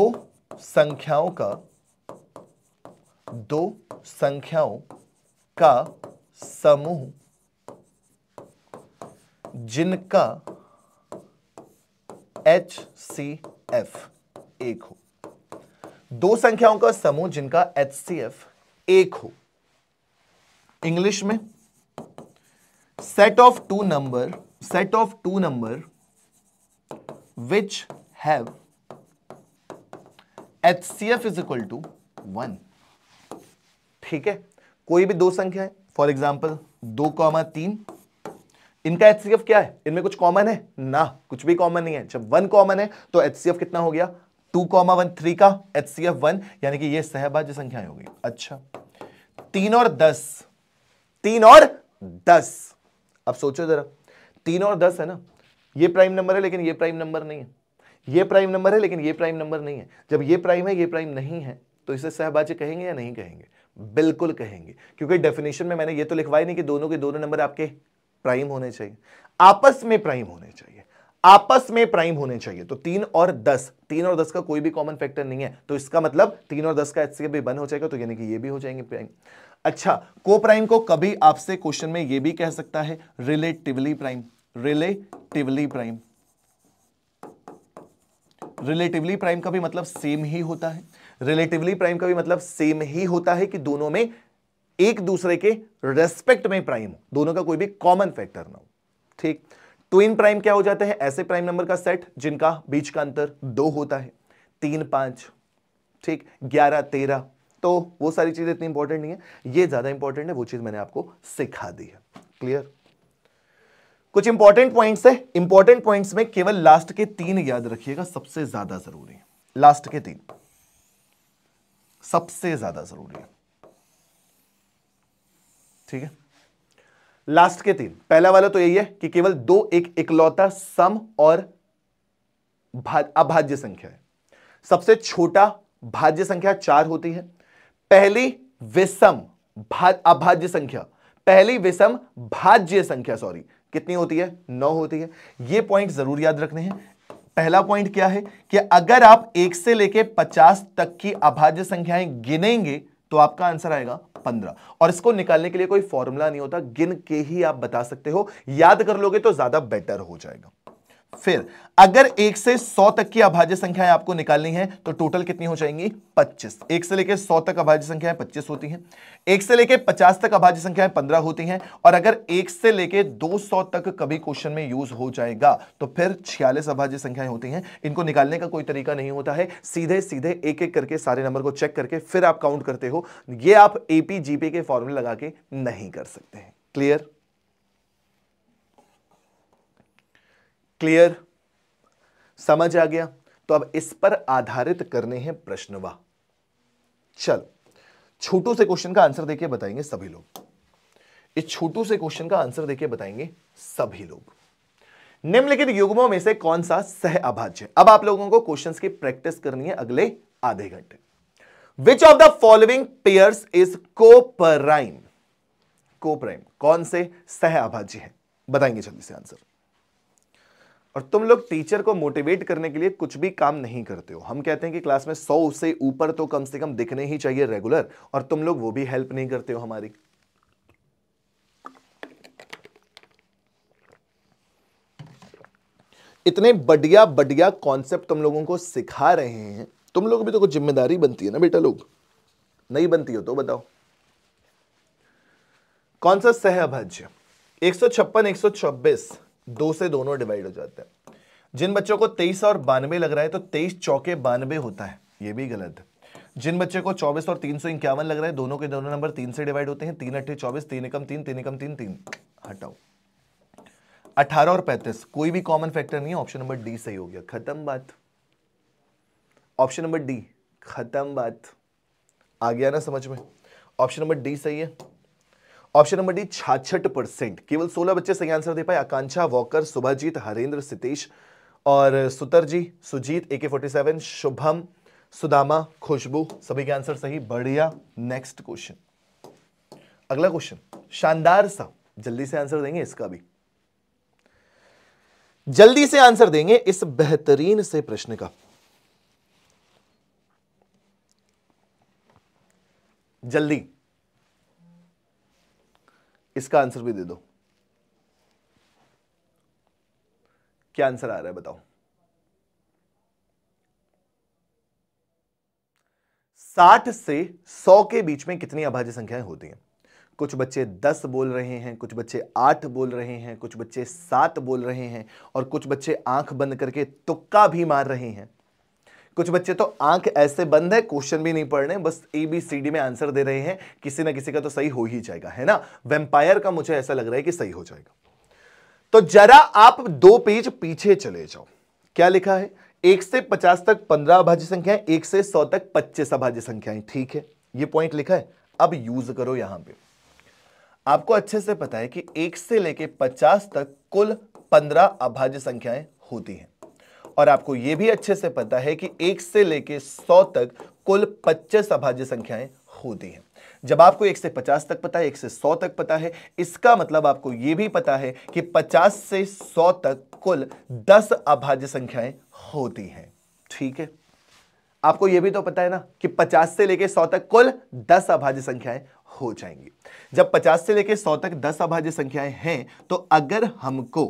संख्याओं का दो संख्याओं का समूह जिनका एच सी एफ एक हो दो संख्याओं का समूह जिनका एच सी एफ एक हो इंग्लिश में set of two number set of two number which have H C F is equal to one ठीक है कोई भी दो संख्या है फॉर एग्जाम्पल दो कॉमा तीन इनका एच क्या है इनमें कुछ कॉमन है ना कुछ भी कॉमन नहीं है जब वन कॉमन है तो एच सी एफ कितना हो गया टू कॉमा वन थ्री का एच सी एफ वन यानी कि यह सहबाज संख्याएं हो गई अच्छा तीन और दस तीन और दस अब सोचो जरा तीन और दस है ना ये प्राइम नंबर है लेकिन ये प्राइम नंबर नहीं है ये प्राइम नंबर है लेकिन ये प्राइम नंबर नहीं है जब ये प्राइम है ये प्राइम नहीं है तो इसे सहबाजी कहेंगे या नहीं कहेंगे बिल्कुल कहेंगे क्योंकि डेफिनेशन में मैंने ये तो लिखवाया नहीं कि दोनों के दोनों नंबर आपके प्राइम होने चाहिए आपस में प्राइम होने चाहिए आपस में प्राइम होने चाहिए तो तीन और दस तीन और दस का कोई भी कॉमन फैक्टर नहीं है तो इसका मतलब तीन और दस का एच भी बन हो जाएगा तो यानी कि ये भी हो जाएंगे प्राइम अच्छा को प्राइम को कभी आपसे क्वेश्चन में ये भी कह सकता है relatively prime relatively prime relatively prime का भी मतलब सेम ही होता है रिलेटिवली प्राइम का भी मतलब सेम ही होता है कि दोनों में एक दूसरे के रेस्पेक्ट में प्राइम हो दोनों का कोई भी कॉमन फैक्टर ना हो ठीक ट्विन प्राइम क्या हो जाते हैं ऐसे प्राइम नंबर का सेट जिनका बीच का अंतर दो होता है तीन पांच ठीक ग्यारह तेरह तो वो सारी चीजें इतनी इंपॉर्टेंट नहीं है ये ज्यादा इंपॉर्टेंट है वो चीज मैंने आपको सिखा दी है क्लियर कुछ इंपॉर्टेंट पॉइंट है इंपॉर्टेंट पॉइंट में केवल लास्ट के तीन याद रखिएगा सबसे ज्यादा जरूरी लास्ट के तीन सबसे ज्यादा जरूरी है ठीक है लास्ट के तीन पहला वाला तो यही है कि केवल दो एक इकलौता सम और अभाज्य संख्या है सबसे छोटा भाज्य संख्या चार होती है पहली विषम अभाज्य संख्या पहली विषम भाज्य संख्या सॉरी कितनी होती है नौ होती है ये पॉइंट जरूर याद रखने हैं पहला पॉइंट क्या है कि अगर आप एक से लेके पचास तक की अभाज्य संख्याएं गिनेंगे तो आपका आंसर आएगा पंद्रह और इसको निकालने के लिए कोई फॉर्मूला नहीं होता गिन के ही आप बता सकते हो याद कर लोगे तो ज्यादा बेटर हो जाएगा फिर अगर एक से सौ तक की अभाज्य संख्याएं आपको निकालनी है तो टोटल कितनी हो जाएंगी 25 एक से लेकर सौ तक अभाज्य संख्याएं 25 होती हैं एक से लेकर 50 तक अभाज्य संख्याएं 15 होती हैं और अगर एक से लेकर 200 तक कभी क्वेश्चन में यूज हो जाएगा तो फिर 46 अभाज्य संख्याएं होती हैं इनको निकालने का कोई तरीका नहीं होता है सीधे सीधे एक एक करके सारे नंबर को चेक करके फिर आप काउंट करते हो ये आप एपी जीपी के फॉर्मुले लगा के नहीं कर सकते क्लियर क्लियर समझ आ गया तो अब इस पर आधारित करने हैं प्रश्नवा चलो छोटू से क्वेश्चन का आंसर देके बताएंगे सभी लोग इस छोटू से क्वेश्चन का आंसर देके बताएंगे सभी लोग निम्नलिखित युग्मों में से कौन सा सह अभाज्य अब आप लोगों को क्वेश्चंस की प्रैक्टिस करनी है अगले आधे घंटे which of the following pairs is को कोपराइन कौन से सह अभाज्य है बताएंगे जल्दी से आंसर और तुम लोग टीचर को मोटिवेट करने के लिए कुछ भी काम नहीं करते हो हम कहते हैं कि क्लास में सौ से ऊपर तो कम से कम दिखने ही चाहिए रेगुलर और तुम लोग वो भी हेल्प नहीं करते हो हमारी इतने बढ़िया बढ़िया कॉन्सेप्ट तुम लोगों को सिखा रहे हैं तुम लोग भी तो कुछ जिम्मेदारी बनती है ना बेटा लोग नहीं बनती हो तो बताओ कौन सा सहअभाज्य एक सौ छप्पन एक सौ छब्बीस दो से दोनों डिवाइड हो जाते हैं जिन बच्चों को तेईस और बानवे लग रहा है तो तेईस चौके बानवे होता है ये भी गलत है जिन बच्चे को चौबीस और तीन सौ इक्यावन लग रहा है दोनों के दोनों नंबर तीन से डिवाइड होते हैं तीन अट्ठे चौबीस तीन एकम तीन तीन एकम तीन तीन हटाओ अठारह और पैंतीस कोई भी कॉमन फैक्टर नहीं है ऑप्शन नंबर डी सही हो गया खत्म बात ऑप्शन नंबर डी खत्म बात आ गया ना समझ में ऑप्शन नंबर डी सही है ऑप्शन नंबर डी छाछठ परसेंट केवल सोलह बच्चे सही आंसर दे पाए आकांक्षा वॉकर सुभाजीत हरेंद्र सितेश और Sutar ji Sujeet A K forty seven Shubham Sudama Khushboo सभी के आंसर सही बढ़िया नेक्स्ट क्वेश्चन अगला क्वेश्चन शानदार सा जल्दी से आंसर देंगे इसका भी जल्दी से आंसर देंगे इस बेहतरीन से प्रश्न का जल्दी इसका आंसर भी दे दो क्या आंसर आ रहा है बताओ साठ से सौ के बीच में कितनी अभाज्य संख्याएं होती हैं कुछ बच्चे दस बोल रहे हैं कुछ बच्चे आठ बोल रहे हैं कुछ बच्चे सात बोल रहे हैं और कुछ बच्चे आंख बंद करके तुक्का भी मार रहे हैं कुछ बच्चे तो आंख ऐसे बंद है क्वेश्चन भी नहीं पढ़ रहे बस ए बी सी डी में आंसर दे रहे हैं किसी ना किसी का तो सही हो ही जाएगा है ना वेम्पायर का मुझे ऐसा लग रहा है कि सही हो जाएगा तो जरा आप दो पेज पीछे चले जाओ क्या लिखा है एक से पचास तक पंद्रह अभाज्य संख्याएं एक से सौ तक पच्चीस अभाज्य संख्याएं ठीक है ये पॉइंट लिखा है अब यूज करो यहां पे आपको अच्छे से पता है कि एक से लेके पचास तक कुल पंद्रह अभाज्य संख्याएं होती हैं और आपको यह भी अच्छे से पता है कि एक से लेकर सौ तक कुल पच्चीस अभाज्य संख्याएं होती हैं जब आपको एक से पचास तक पता है एक से सौ तक पता है इसका मतलब आपको यह भी पता है कि पचास से सौ तक कुल दस अभाज्य संख्याएं होती हैं ठीक है आपको यह भी तो पता है ना कि 50 से लेकर 100 तक कुल 10 अभाज्य संख्याएं हो जाएंगी जब 50 से लेकर 100 तक 10 अभाज्य संख्याएं हैं तो अगर हमको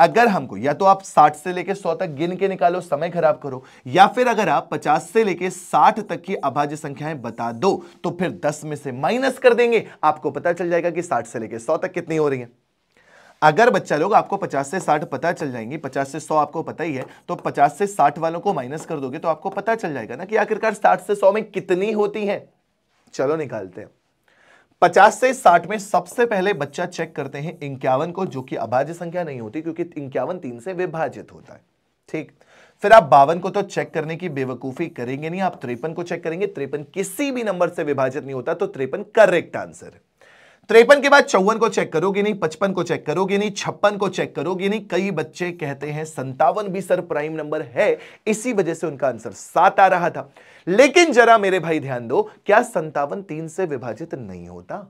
अगर हमको या तो आप 60 से लेकर 100 तक गिन के निकालो समय खराब करो या फिर अगर आप 50 से लेकर 60 तक की अभाज्य संख्याएं बता दो तो फिर 10 में से माइनस कर देंगे आपको पता चल जाएगा कि 60 से लेकर 100 तक कितनी हो रही है अगर बच्चा लोग आपको 50 से 60 पता चल जाएंगे 50 से 100 आपको पता ही है तो 50 से 60 वालों को माइनस कर दोगे तो आपको पता चल जाएगा ना कि आखिरकार 60 से 100 में कितनी होती है चलो निकालते हैं पचास से साठ में सबसे पहले बच्चा चेक करते हैं इंक्यावन को जो कि अभाज्य संख्या नहीं होती क्योंकि इक्यावन तीन से विभाजित होता है ठीक फिर आप बावन को तो चेक करने की बेवकूफी करेंगे नहीं आप त्रेपन को चेक करेंगे त्रेपन किसी भी नंबर से विभाजित नहीं होता तो त्रेपन करेक्ट आंसर है त्रेपन के बाद चौवन को चेक करोगे नहीं पचपन को चेक करोगे नहीं छप्पन को चेक करोगे नहीं कई बच्चे कहते हैं संतावन भी सर प्राइम नंबर है इसी वजह से उनका आंसर सात आ रहा था लेकिन जरा मेरे भाई ध्यान दो क्या संतावन तीन से विभाजित नहीं होता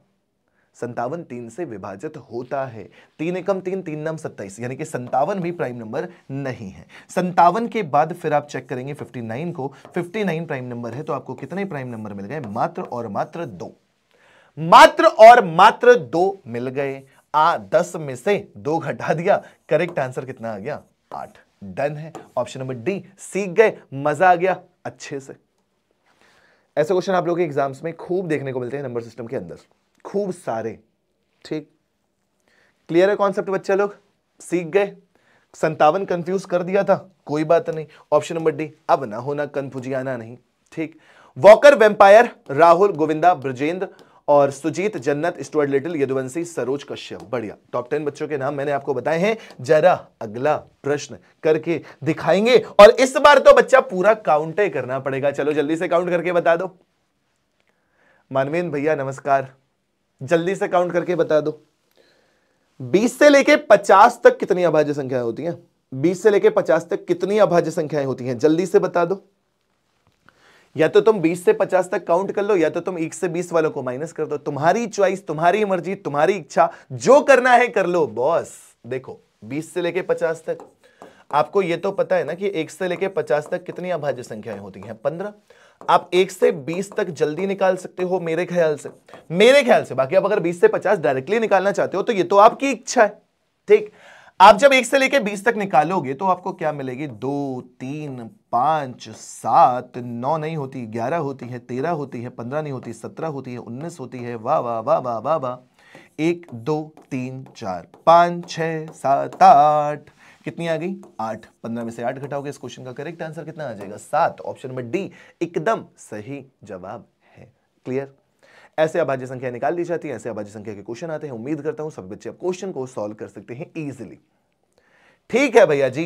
संतावन तीन से विभाजित होता है तीन एकम तीन तीन नम सत्ताईस यानी कि संतावन भी प्राइम नंबर नहीं है संतावन के बाद फिर आप चेक करेंगे नाइन को नाइन प्राइम नंबर है तो आपको कितने प्राइम नंबर मिल गए मात्र और मात्र दो मात्र और मात्र दो मिल गए आ दस में से दो घटा दिया करेक्ट आंसर कितना आ गया आठ डन है ऑप्शन नंबर डी सीख गए मजा आ गया अच्छे से ऐसे क्वेश्चन आप लोगों के एग्जाम्स में खूब देखने को मिलते हैं नंबर सिस्टम के अंदर खूब सारे ठीक क्लियर है कॉन्सेप्ट बच्चे लोग सीख गए संतावन कंफ्यूज कर दिया था कोई बात नहीं ऑप्शन नंबर डी अब ना होना कन्फुजियाना नहीं ठीक वॉकर वेम्पायर राहुल गोविंदा ब्रजेंद्र और सुजीत जन्नत स्टुअर्ट लिटिल यदुवंशी सरोज कश्यप बढ़िया टॉप टेन बच्चों के नाम मैंने आपको बताए हैं जरा अगला प्रश्न करके दिखाएंगे और इस बार तो बच्चा पूरा काउंट ही करना पड़ेगा चलो जल्दी से काउंट करके बता दो मानवेंद भैया नमस्कार जल्दी से काउंट करके बता दो 20 से लेके 50 तक कितनी अभाज्य संख्याएं होती हैं 20 से लेके 50 तक कितनी अभाज्य संख्याएं होती हैं जल्दी से बता दो या तो तुम 20 से 50 तक काउंट कर लो या तो तुम 1 से 20 वालों को माइनस कर दो तुम्हारी चॉइस तुम्हारी मर्जी तुम्हारी इच्छा जो करना है कर लो बॉस देखो 20 से लेके 50 तक आपको यह तो पता है ना कि 1 से लेके 50 तक कितनी अभाज्य संख्याएं होती हैं 15 आप एक से बीस तक जल्दी निकाल सकते हो मेरे ख्याल से मेरे ख्याल से बाकी आप अगर बीस से पचास डायरेक्टली निकालना चाहते हो तो ये तो आपकी इच्छा है ठीक आप जब एक से लेकर बीस तक निकालोगे तो आपको क्या मिलेगी दो तीन पांच सात नौ नहीं होती ग्यारह होती है तेरह होती है पंद्रह नहीं होती सत्रह होती है उन्नीस होती है वाह वाह वाह वाह वाह वाह एक दो तीन चार पांच छ सात आठ कितनी आ गई आठ पंद्रह में से आठ घटाओगे इस क्वेश्चन का करेक्ट आंसर कितना आ जाएगा सात ऑप्शन नंबर डी एकदम सही जवाब है क्लियर ऐसे अभाज्य संख्या निकाल ली जाती है ऐसे अभाज्य संख्या के क्वेश्चन आते हैं उम्मीद करता हूं सभी बच्चे अब क्वेश्चन को सॉल्व कर सकते हैं इजिली ठीक है भैया जी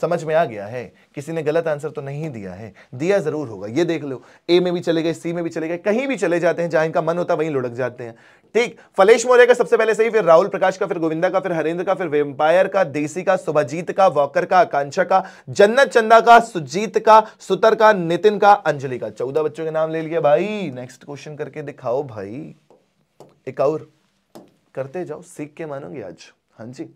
समझ में आ गया है किसी ने गलत आंसर तो नहीं दिया है दिया जरूर होगा ये देख लो ए में भी चले गए सी में भी चले गए कहीं भी चले जाते हैं जहां इनका मन होता है वहीं लुढ़क जाते हैं ठीक फलेश मौर्य का सबसे पहले सही फिर राहुल प्रकाश का फिर गोविंदा का फिर हरेंद्र का फिर वेम्पायर का देसी का सुभाजीत का वॉकर का आकांक्षा का जन्नत चंदा का सुजीत का सुतर का नितिन का अंजलि का चौदह बच्चों के नाम ले लिया भाई नेक्स्ट क्वेश्चन करके दिखाओ भाई एक और करते जाओ सीख के मानोगे आज हाँ जी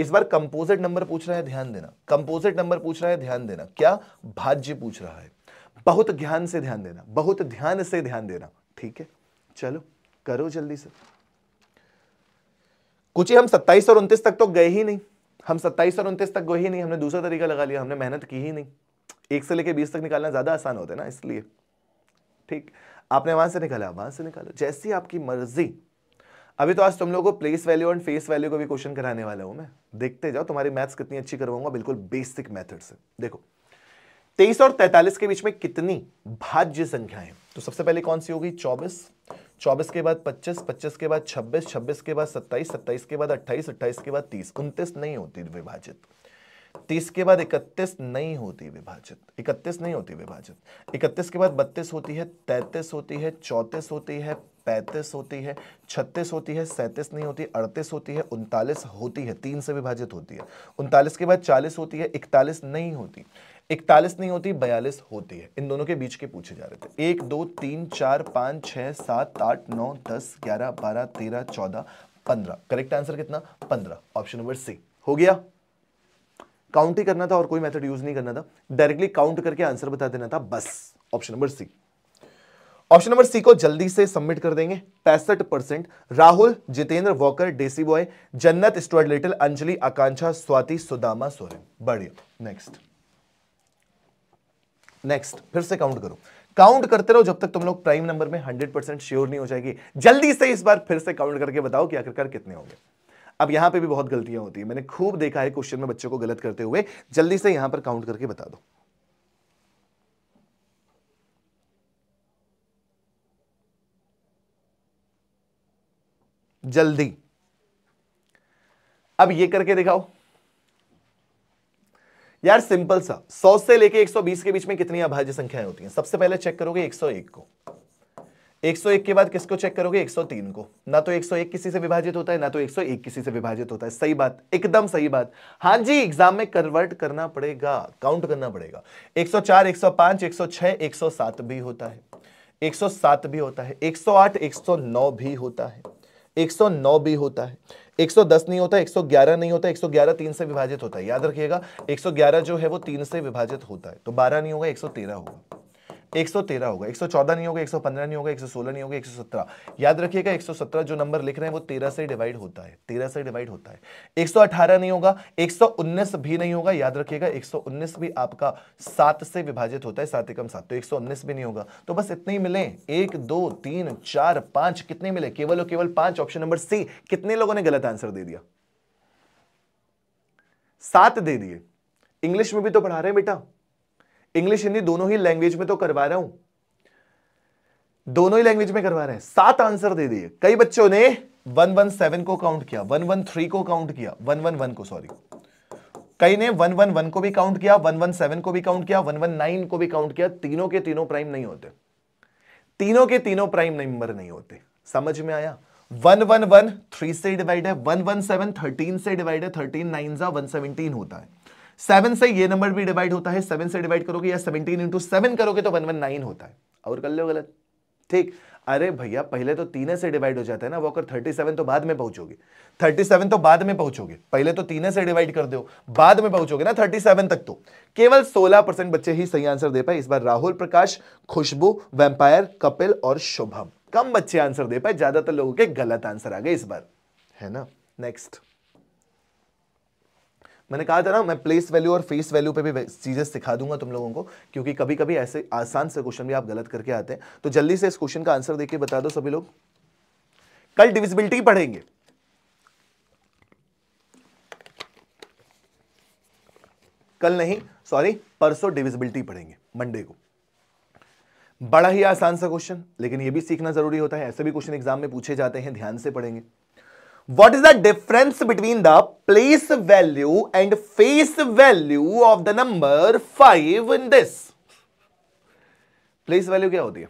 इस बार कंपोजिट नंबर पूछ रहा है ध्यान देना कंपोजिट नंबर पूछ रहा है ध्यान देना क्या भाज्य पूछ रहा है बहुत ध्यान से ध्यान देना बहुत ध्यान से ध्यान देना ठीक है चलो करो जल्दी से कुछ ही हम सत्ताईस और उनतीस तक तो गए ही नहीं हम सत्ताईस और उनतीस तक गए ही नहीं हमने दूसरा तरीका लगा लिया हमने मेहनत की ही नहीं एक से लेके बीस तक निकालना ज्यादा आसान होता है ना इसलिए ठीक आपने वहां से निकाला वहां से निकालो जैसी आपकी मर्जी अभी तो आज तुम लोगों को place value and face value का भी क्वेश्चन कराने वाला हूं मैं देखते जाओ तुम्हारी मैथ्स कितनी अच्छी करवाऊंगा बिल्कुल बेसिक मेथड से देखो तेईस और तैतालीस के बीच में कितनी भाज्य संख्याएं तो सबसे पहले कौन सी होगी चौबीस चौबीस के बाद पच्चीस पच्चीस के बाद छब्बीस छब्बीस के बाद सत्ताईस सत्ताईस के बाद अट्ठाईस अट्ठाईस के बाद तीस उनतीस नहीं होती विभाजित तीस के बाद इकतीस नहीं होती विभाजित इकतीस नहीं होती विभाजित इकतीस के बाद बत्तीस होती है तैतीस होती है चौतीस होती है पैंतीस होती है छत्तीस होती है सैंतीस नहीं होती अड़तीस होती है उनतालीस होती है तीन से विभाजित होती है उनतालीस के बाद चालीस होती है इकतालीस नहीं होती इकतालीस नहीं होती बयालीस होती है इन दोनों के बीच के पूछे जा रहे थे एक दो तीन चार पाँच छः सात आठ नौ दस ग्यारह बारह तेरह चौदह पंद्रह करेक्ट आंसर कितना पंद्रह ऑप्शन नंबर सी हो गया काउंट ही करना था और कोई मेथड यूज नहीं करना था डायरेक्टली काउंट करके आंसर बता देना था बस option number C option number C को जल्दी से सबमिट कर देंगे पैंसठ percent Rahul Jitendra Walker Desi boy Jannat Stuart Little Anjali Akanksha Swati Sudama Soren बढ़िया नेक्स्ट नेक्स्ट फिर से काउंट करो काउंट करते रहो जब तक तुम लोग प्राइम नंबर में 100 परसेंट श्योर नहीं हो जाएगी जल्दी से इस बार फिर से काउंट करके बताओ कि आखिरकार कितने होंगे अब यहां पे भी बहुत गलतियां होती है मैंने खूब देखा है क्वेश्चन में बच्चों को गलत करते हुए जल्दी से यहां पर काउंट करके बता दो जल्दी अब ये करके दिखाओ यार सिंपल सा 100 से लेके 120 के बीच में कितनी अभाज्य संख्याएं होती हैं सबसे पहले चेक करोगे 101 को 101 के बाद किसको चेक करोगे 103 को ना तो 101 किसी से विभाजित होता है ना तो 101 किसी से विभाजित होता है सही बात एकदम सही बात हाँ जी एग्जाम में कन्वर्ट करना पड़ेगा काउंट करना पड़ेगा 104 105 106 107 भी होता है 107 भी होता है 108 109 भी होता है 109 भी होता है 110 नहीं होता 111 नहीं होता 111 तीन से विभाजित होता है याद रखिएगा 111 जो है वो तीन से विभाजित होता है तो 12 नहीं होगा 113 होगा 113 होगा 114 नहीं होगा 115 नहीं होगा 116 नहीं होगा 117 याद रखिएगा 117 जो नंबर लिख रहे हैं वो 13 से डिवाइड होता है 13 से डिवाइड होता है 118 नहीं होगा 119 भी नहीं होगा याद रखिएगा 119 भी आपका सात से विभाजित होता है सात एकम सात तो 119 भी नहीं होगा तो बस इतने ही मिले एक दो तीन चार पांच कितने मिले केवल और केवल पांच ऑप्शन नंबर सी कितने लोगों ने गलत आंसर दे दिया सात दे दिए इंग्लिश में भी तो पढ़ा रहे हैं बेटा इंग्लिश हिंदी दोनों ही लैंग्वेज में तो करवा रहा हूं दोनों ही लैंग्वेज में करवा रहे हैं सात आंसर दे दिए कई बच्चों ने 117 को काउंट किया 113 को काउंट किया 111 को सॉरी कई ने 111 को भी काउंट किया 117 को भी काउंट किया 119 को भी काउंट किया तीनों के तीनों प्राइम नहीं होते तीनों के तीनों प्राइम नंबर नहीं होते समझ में आया वन वन वन थ्री से डिवाइड है वन वन सेवन थर्टीन से डिवाइड है थर्टीन नाइन जा वन सेवनटीन होता है सेवन से ये नंबर भी डिवाइड होता है सेवन से डिवाइड करोगे या सेवनटीन इंटू सेवन करोगे तो वन वन नाइन होता है और कर लो गलत ठीक अरे भैया पहले तो तीन से डिवाइड हो जाता है ना वो अगर थर्टी सेवन तो बाद में पहुंचोगे थर्टी सेवन तो बाद में पहुंचोगे पहले तो तीन से डिवाइड कर दो बाद में पहुंचोगे ना थर्टी सेवन तक तो केवल सोलह परसेंट बच्चे ही सही आंसर दे पाए इस बार राहुल प्रकाश खुशबू वेम्पायर कपिल और शुभम कम बच्चे आंसर दे पाए ज्यादातर लोगों के गलत आंसर आ गए इस बार है ना नेक्स्ट मैंने कहा था ना मैं प्लेस वैल्यू और फेस वैल्यू पे भी चीज़ें सिखा दूंगा तुम लोगों को क्योंकि कभी कभी ऐसे आसान से क्वेश्चन भी आप गलत करके आते हैं तो जल्दी से इस क्वेश्चन का आंसर देखिए बता दो सभी लोग कल डिविजिबिलिटी पढ़ेंगे कल नहीं सॉरी परसों डिविजिबिलिटी पढ़ेंगे मंडे को बड़ा ही आसान सा क्वेश्चन लेकिन यह भी सीखना जरूरी होता है ऐसे भी क्वेश्चन एग्जाम में पूछे जाते हैं ध्यान से पढ़ेंगे what is the difference between the place value and face value of the number 5 in this place value क्या होती है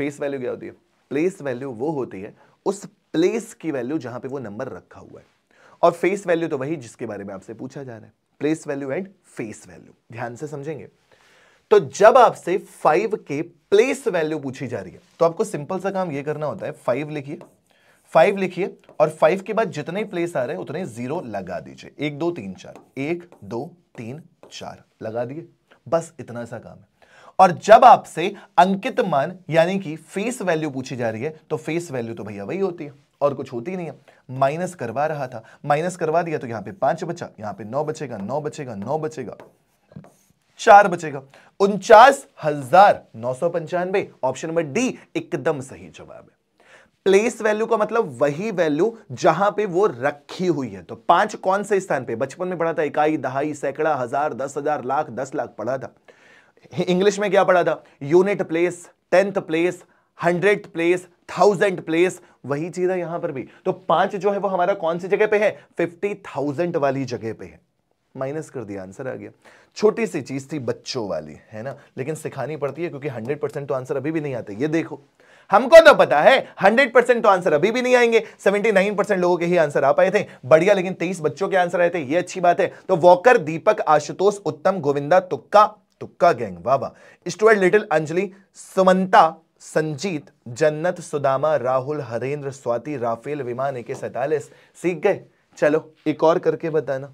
face value क्या होती है place value वो होती है उस place की value जहां पे वो number रखा हुआ है और face value तो वही जिसके बारे में आपसे पूछा जा रहा है place value and face value ध्यान से समझेंगे तो जब आपसे 5 के place value पूछी जा रही है तो आपको सिंपल सा काम ये करना होता है 5 लिखिए फाइव लिखिए और फाइव के बाद जितने प्लेस आ रहे हैं उतने जीरो लगा दीजिए एक दो तीन चार एक दो तीन चार लगा दिए बस इतना सा काम है और जब आपसे अंकित मान यानी कि फेस वैल्यू पूछी जा रही है तो फेस वैल्यू तो भैया वही होती है और कुछ होती नहीं है माइनस करवा रहा था माइनस करवा दिया तो यहां पे पांच बचा यहां पे नौ बचेगा नौ बचेगा नौ बचेगा चार बचेगा उनचास हजार नौ सौ पंचानवे ऑप्शन नंबर डी एकदम सही जवाब है प्लेस वैल्यू का मतलब वही वैल्यू जहां पे वो रखी हुई है तो पांच कौन से स्थान पे बचपन में पढ़ा था इकाई दहाई सैकड़ा हजार दस हजार लाख दस लाख पढ़ा था इंग्लिश में क्या पढ़ा था unit place tenth place hundred place thousand place वही चीज है यहां पर भी तो पांच जो है वो हमारा कौन सी जगह पे है फिफ्टी थाउजेंड वाली जगह पे है माइनस कर दिया आंसर आ गया छोटी सी चीज थी बच्चों वाली है ना लेकिन सिखानी पड़ती है क्योंकि हंड्रेड परसेंट तो आंसर अभी भी नहीं आते ये देखो हमको तो पता है 100 परसेंट तो आंसर अभी भी नहीं आएंगे 79 परसेंट लोगों के ही आंसर आ पाए थे बढ़िया लेकिन 23 बच्चों के आंसर आए थे ये अच्छी बात है तो वॉकर दीपक आशुतोष उत्तम गोविंदा तुक्का तुक्का गैंग वाह Stuart Little Anjali Sumanta Sanjeet Jannat Sudama Rahul Harendra Swati Rafale विमान एके सैतालीस सीख गए चलो एक और करके बताना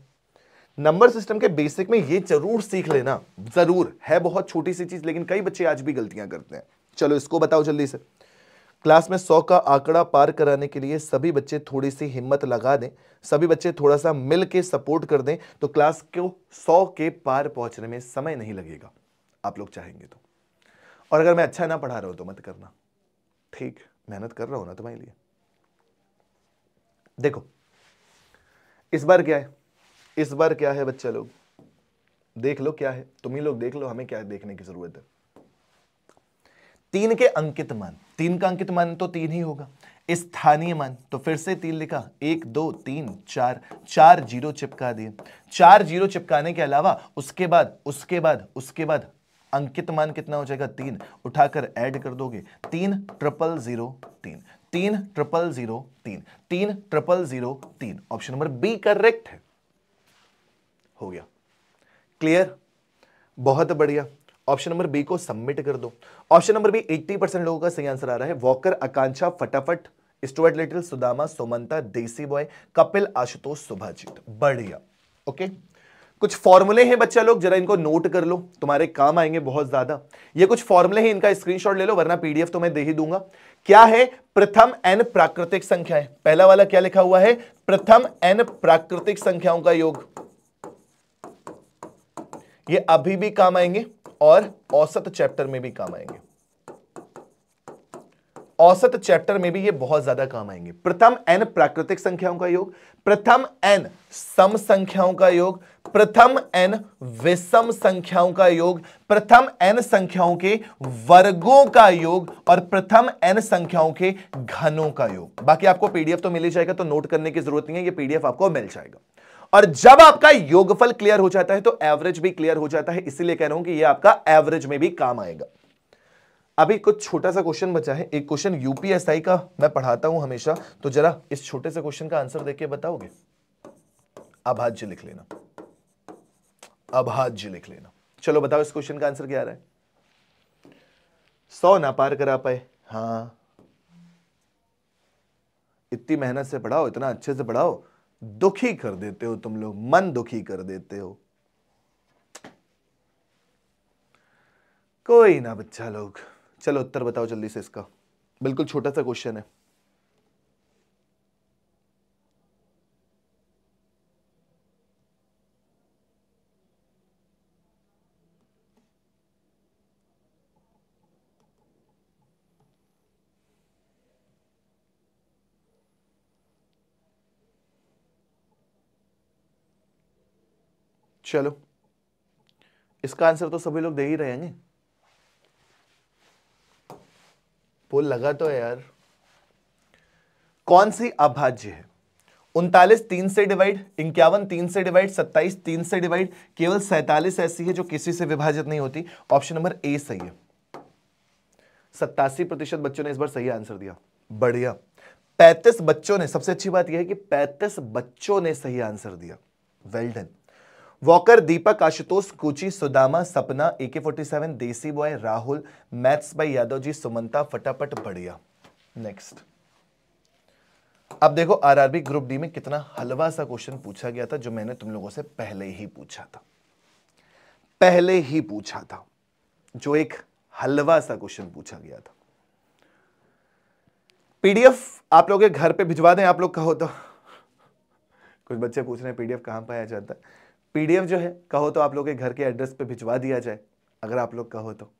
नंबर सिस्टम के बेसिक में ये जरूर सीख लेना जरूर है बहुत छोटी सी चीज लेकिन कई बच्चे आज भी गलतियां करते हैं चलो इसको बताओ जल्दी से क्लास में सौ का आंकड़ा पार कराने के लिए सभी बच्चे थोड़ी सी हिम्मत लगा दें सभी बच्चे थोड़ा सा मिल के सपोर्ट कर दें तो क्लास को सौ के पार पहुंचने में समय नहीं लगेगा आप लोग चाहेंगे तो और अगर मैं अच्छा ना पढ़ा रहा हूं तो मत करना ठीक मेहनत कर रहा हूं ना तुम्हारे लिए देखो इस बार क्या है इस बार क्या है बच्चे लोग देख लो क्या है तुम ही लोग देख लो हमें क्या देखने की जरूरत है तीन के अंकित मान तीन का अंकित मान तो तीन ही होगा स्थानीय मान तो फिर से तीन लिखा एक दो तीन चार चार जीरो चिपका दिए चार जीरो चिपकाने के अलावा उसके बाद उसके बाद उसके बाद अंकित मान कितना हो जाएगा तीन उठाकर ऐड कर दोगे तीन ट्रिपल जीरो तीन तीन ट्रिपल जीरो तीन तीन ट्रिपल जीरो तीन ऑप्शन नंबर बी करेक्ट है हो गया क्लियर बहुत बढ़िया ऑप्शन नंबर बी को सबमिट कर दो ऑप्शन नंबर बी 80 परसेंट लोगों का सही आंसर आ रहा है वॉकर आकांक्षा फटाफट स्टुअर्ट लिटिल सुदामा सोमंता देसी बॉय कपिल आशुतोष सुभाजीत बढ़िया ओके कुछ फॉर्मूले हैं बच्चा लोग जरा इनको नोट कर लो तुम्हारे काम आएंगे बहुत ज्यादा ये कुछ फॉर्मूले हैं इनका स्क्रीनशॉट ले लो वरना पीडीएफ तो मैं दे ही दूंगा क्या है प्रथम एन प्राकृतिक संख्याएं पहला वाला क्या लिखा हुआ है प्रथम एन प्राकृतिक संख्याओं का योग ये अभी भी काम आएंगे और औसत चैप्टर में भी काम आएंगे औसत चैप्टर में भी ये बहुत ज्यादा काम आएंगे प्रथम एन प्राकृतिक संख्याओं का योग प्रथम एन सम संख्याओं का योग प्रथम एन विषम संख्याओं का योग प्रथम एन संख्याओं के वर्गों का योग और प्रथम एन संख्याओं के घनों का योग बाकी आपको पीडीएफ तो मिल ही जाएगा तो नोट करने की जरूरत नहीं है ये पीडीएफ आपको मिल जाएगा और जब आपका योगफल क्लियर हो जाता है तो एवरेज भी क्लियर हो जाता है इसीलिए कह रहा हूं कि ये आपका एवरेज में भी काम आएगा अभी कुछ छोटा सा क्वेश्चन बचा है एक क्वेश्चन यूपीएसआई का मैं पढ़ाता हूं हमेशा तो जरा इस छोटे से क्वेश्चन का आंसर देखिए बताओगे अभाज्य लिख लेना अभाज्य लिख लेना चलो बताओ इस क्वेश्चन का आंसर क्या रहा है सौ ना पार करा पाए हाँ इतनी मेहनत से पढ़ाओ इतना अच्छे से पढ़ाओ दुखी कर देते हो तुम लोग मन दुखी कर देते हो कोई ना बच्चा लोग चलो उत्तर बताओ जल्दी से इसका बिल्कुल छोटा सा क्वेश्चन है चलो इसका आंसर तो सभी लोग दे ही रहेंगे पोल लगा तो है यार कौन सी अभाज्य है उनतालीस तीन से डिवाइड इक्यावन तीन से डिवाइड सत्ताईस तीन से डिवाइड केवल सैतालीस ऐसी है जो किसी से विभाजित नहीं होती ऑप्शन नंबर ए सही है सत्तासी प्रतिशत बच्चों ने इस बार सही आंसर दिया बढ़िया पैंतीस बच्चों ने सबसे अच्छी बात यह है कि पैंतीस बच्चों ने सही आंसर दिया well well done Walker Deepak Ashutosh Kuchi Sudama Sapna A K forty seven Desi boy Rahul maths by Yadav ji Sumanta फटाफट बढ़िया नेक्स्ट अब देखो आरआरबी ग्रुप डी में कितना हलवा सा क्वेश्चन पूछा गया था जो मैंने तुम लोगों से पहले ही पूछा था पहले ही पूछा था जो एक हलवा सा क्वेश्चन पूछा गया था पीडीएफ आप लोग के घर पे भिजवा दें आप लोग कहो तो कुछ बच्चे पूछ रहे हैं पीडीएफ कहां पाया जाता है पीडीएफ जो है कहो तो आप लोग के घर के एड्रेस पे भिजवा दिया जाए अगर आप लोग कहो तो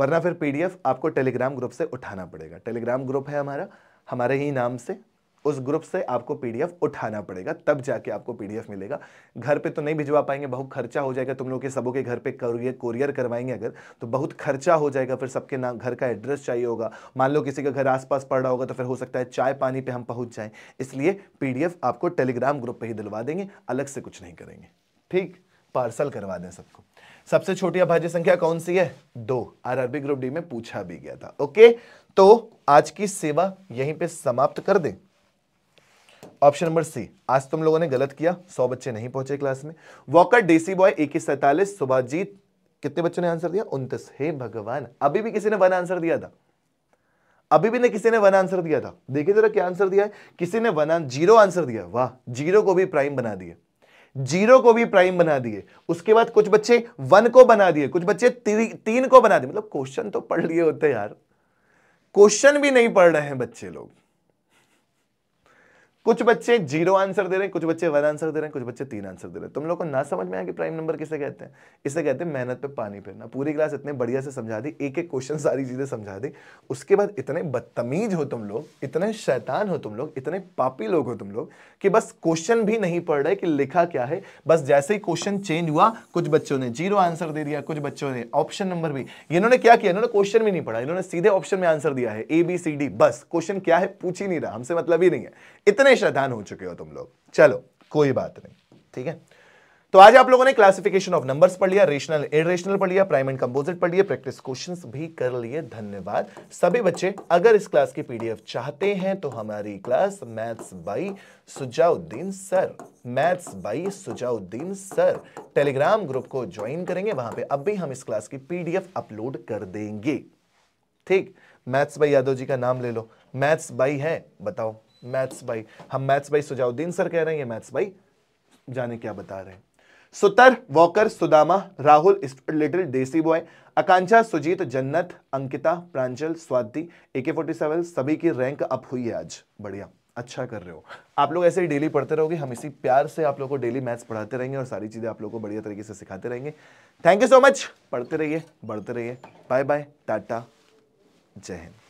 वरना फिर पीडीएफ आपको टेलीग्राम ग्रुप से उठाना पड़ेगा टेलीग्राम ग्रुप है हमारा हमारे ही नाम से उस ग्रुप से आपको पीडीएफ उठाना पड़ेगा तब जाके आपको पीडीएफ मिलेगा घर पे तो नहीं भिजवा पाएंगे बहुत खर्चा हो जाएगा तुम लोग के सबों के घर पे कोरियर कोरियर करवाएंगे अगर तो बहुत खर्चा हो जाएगा फिर सबके नाम घर का एड्रेस चाहिए होगा मान लो किसी का घर आसपास पड़ रहा होगा तो फिर हो सकता है चाय पानी पर हम पहुँच जाएँ इसलिए पी आपको टेलीग्राम ग्रुप पर ही दिलवा देंगे अलग से कुछ नहीं करेंगे ठीक पार्सल करवा दें सबको सबसे छोटी अभाज्य संख्या कौन सी है दो आरआरबी ग्रुप डी में पूछा भी गया था ओके तो आज की सेवा यहीं पे समाप्त कर दें ऑप्शन नंबर सी आज तुम लोगों ने गलत किया सौ बच्चे नहीं पहुंचे क्लास में वॉकर डीसी बॉय एक सैतालीस सुभाजीत कितने बच्चों ने आंसर दिया उन्तीस हे भगवान अभी भी किसी ने वन आंसर दिया था अभी भी ने किसी ने वन आंसर दिया था देखिए जरा क्या आंसर दिया है किसी ने वन जीरो आंसर दिया वाह जीरो को भी प्राइम बना दिया जीरो को भी प्राइम बना दिए उसके बाद कुछ बच्चे वन को बना दिए कुछ बच्चे ती, तीन को बना दिए मतलब क्वेश्चन तो पढ़ लिए होते यार क्वेश्चन भी नहीं पढ़ रहे हैं बच्चे लोग कुछ बच्चे जीरो आंसर दे रहे हैं कुछ बच्चे वन आंसर दे रहे हैं कुछ बच्चे तीन आंसर दे रहे हैं तुम लोग को ना समझ में आया कि प्राइम नंबर किसे कहते हैं इसे कहते हैं मेहनत पे पानी फेरना पूरी क्लास इतने बढ़िया से समझा दी एक एक क्वेश्चन सारी चीज़ें समझा दी उसके बाद इतने बदतमीज हो तुम लोग इतने शैतान हो तुम लोग इतने पापी लोग हो तुम लोग कि बस क्वेश्चन भी नहीं पढ़ रहे कि लिखा क्या है बस जैसे ही क्वेश्चन चेंज हुआ कुछ बच्चों ने जीरो आंसर दे दिया कुछ बच्चों ने ऑप्शन नंबर भी इन्होंने क्या किया इन्होंने क्वेश्चन भी नहीं पढ़ा इन्होंने सीधे ऑप्शन में आंसर दिया है ए बी सी डी बस क्वेश्चन क्या है पूछ ही नहीं रहा हमसे मतलब ही नहीं है इतने श्रद्धान हो चुके हो तुम लोग चलो कोई बात नहीं ठीक है तो आज आप लोगों ने क्लासिफिकेशन ऑफ नंबर्स पढ़ लिया रेशनल इेशनल पढ़ लिया प्राइम एंड कंपोजिट पढ़ लिया प्रैक्टिस क्वेश्चंस भी कर लिए धन्यवाद सभी बच्चे अगर इस क्लास की पीडीएफ चाहते हैं तो हमारी class maths by Sujauddin sir maths by Sujauddin sir Telegram group को ज्वाइन करेंगे वहां पर अब भी हम इस क्लास की पी अपलोड कर देंगे ठीक मैथ्स बाई यादव जी का नाम ले लो मैथ्स बाई है बताओ मैथ्स भाई हम मैथ्स भाई सुजाउद्दीन सर कह रहे हैं ये मैथ्स भाई जाने क्या बता रहे हैं Sutar Walker Sudama Rahul Little Desi boy Akanksha Sujeet Jannat Ankita प्रांजल स्वाति ए के फोर्टी सेवन सभी की रैंक अप हुई है आज बढ़िया अच्छा कर रहे हो आप लोग ऐसे ही डेली पढ़ते रहोगे हम इसी प्यार से आप लोगों को डेली मैथ्स पढ़ाते रहेंगे और सारी चीज़ें आप लोगों को बढ़िया तरीके से सिखाते रहेंगे थैंक यू सो मच पढ़ते रहिए बढ़ते रहिए बाय बाय टाटा जय हिंद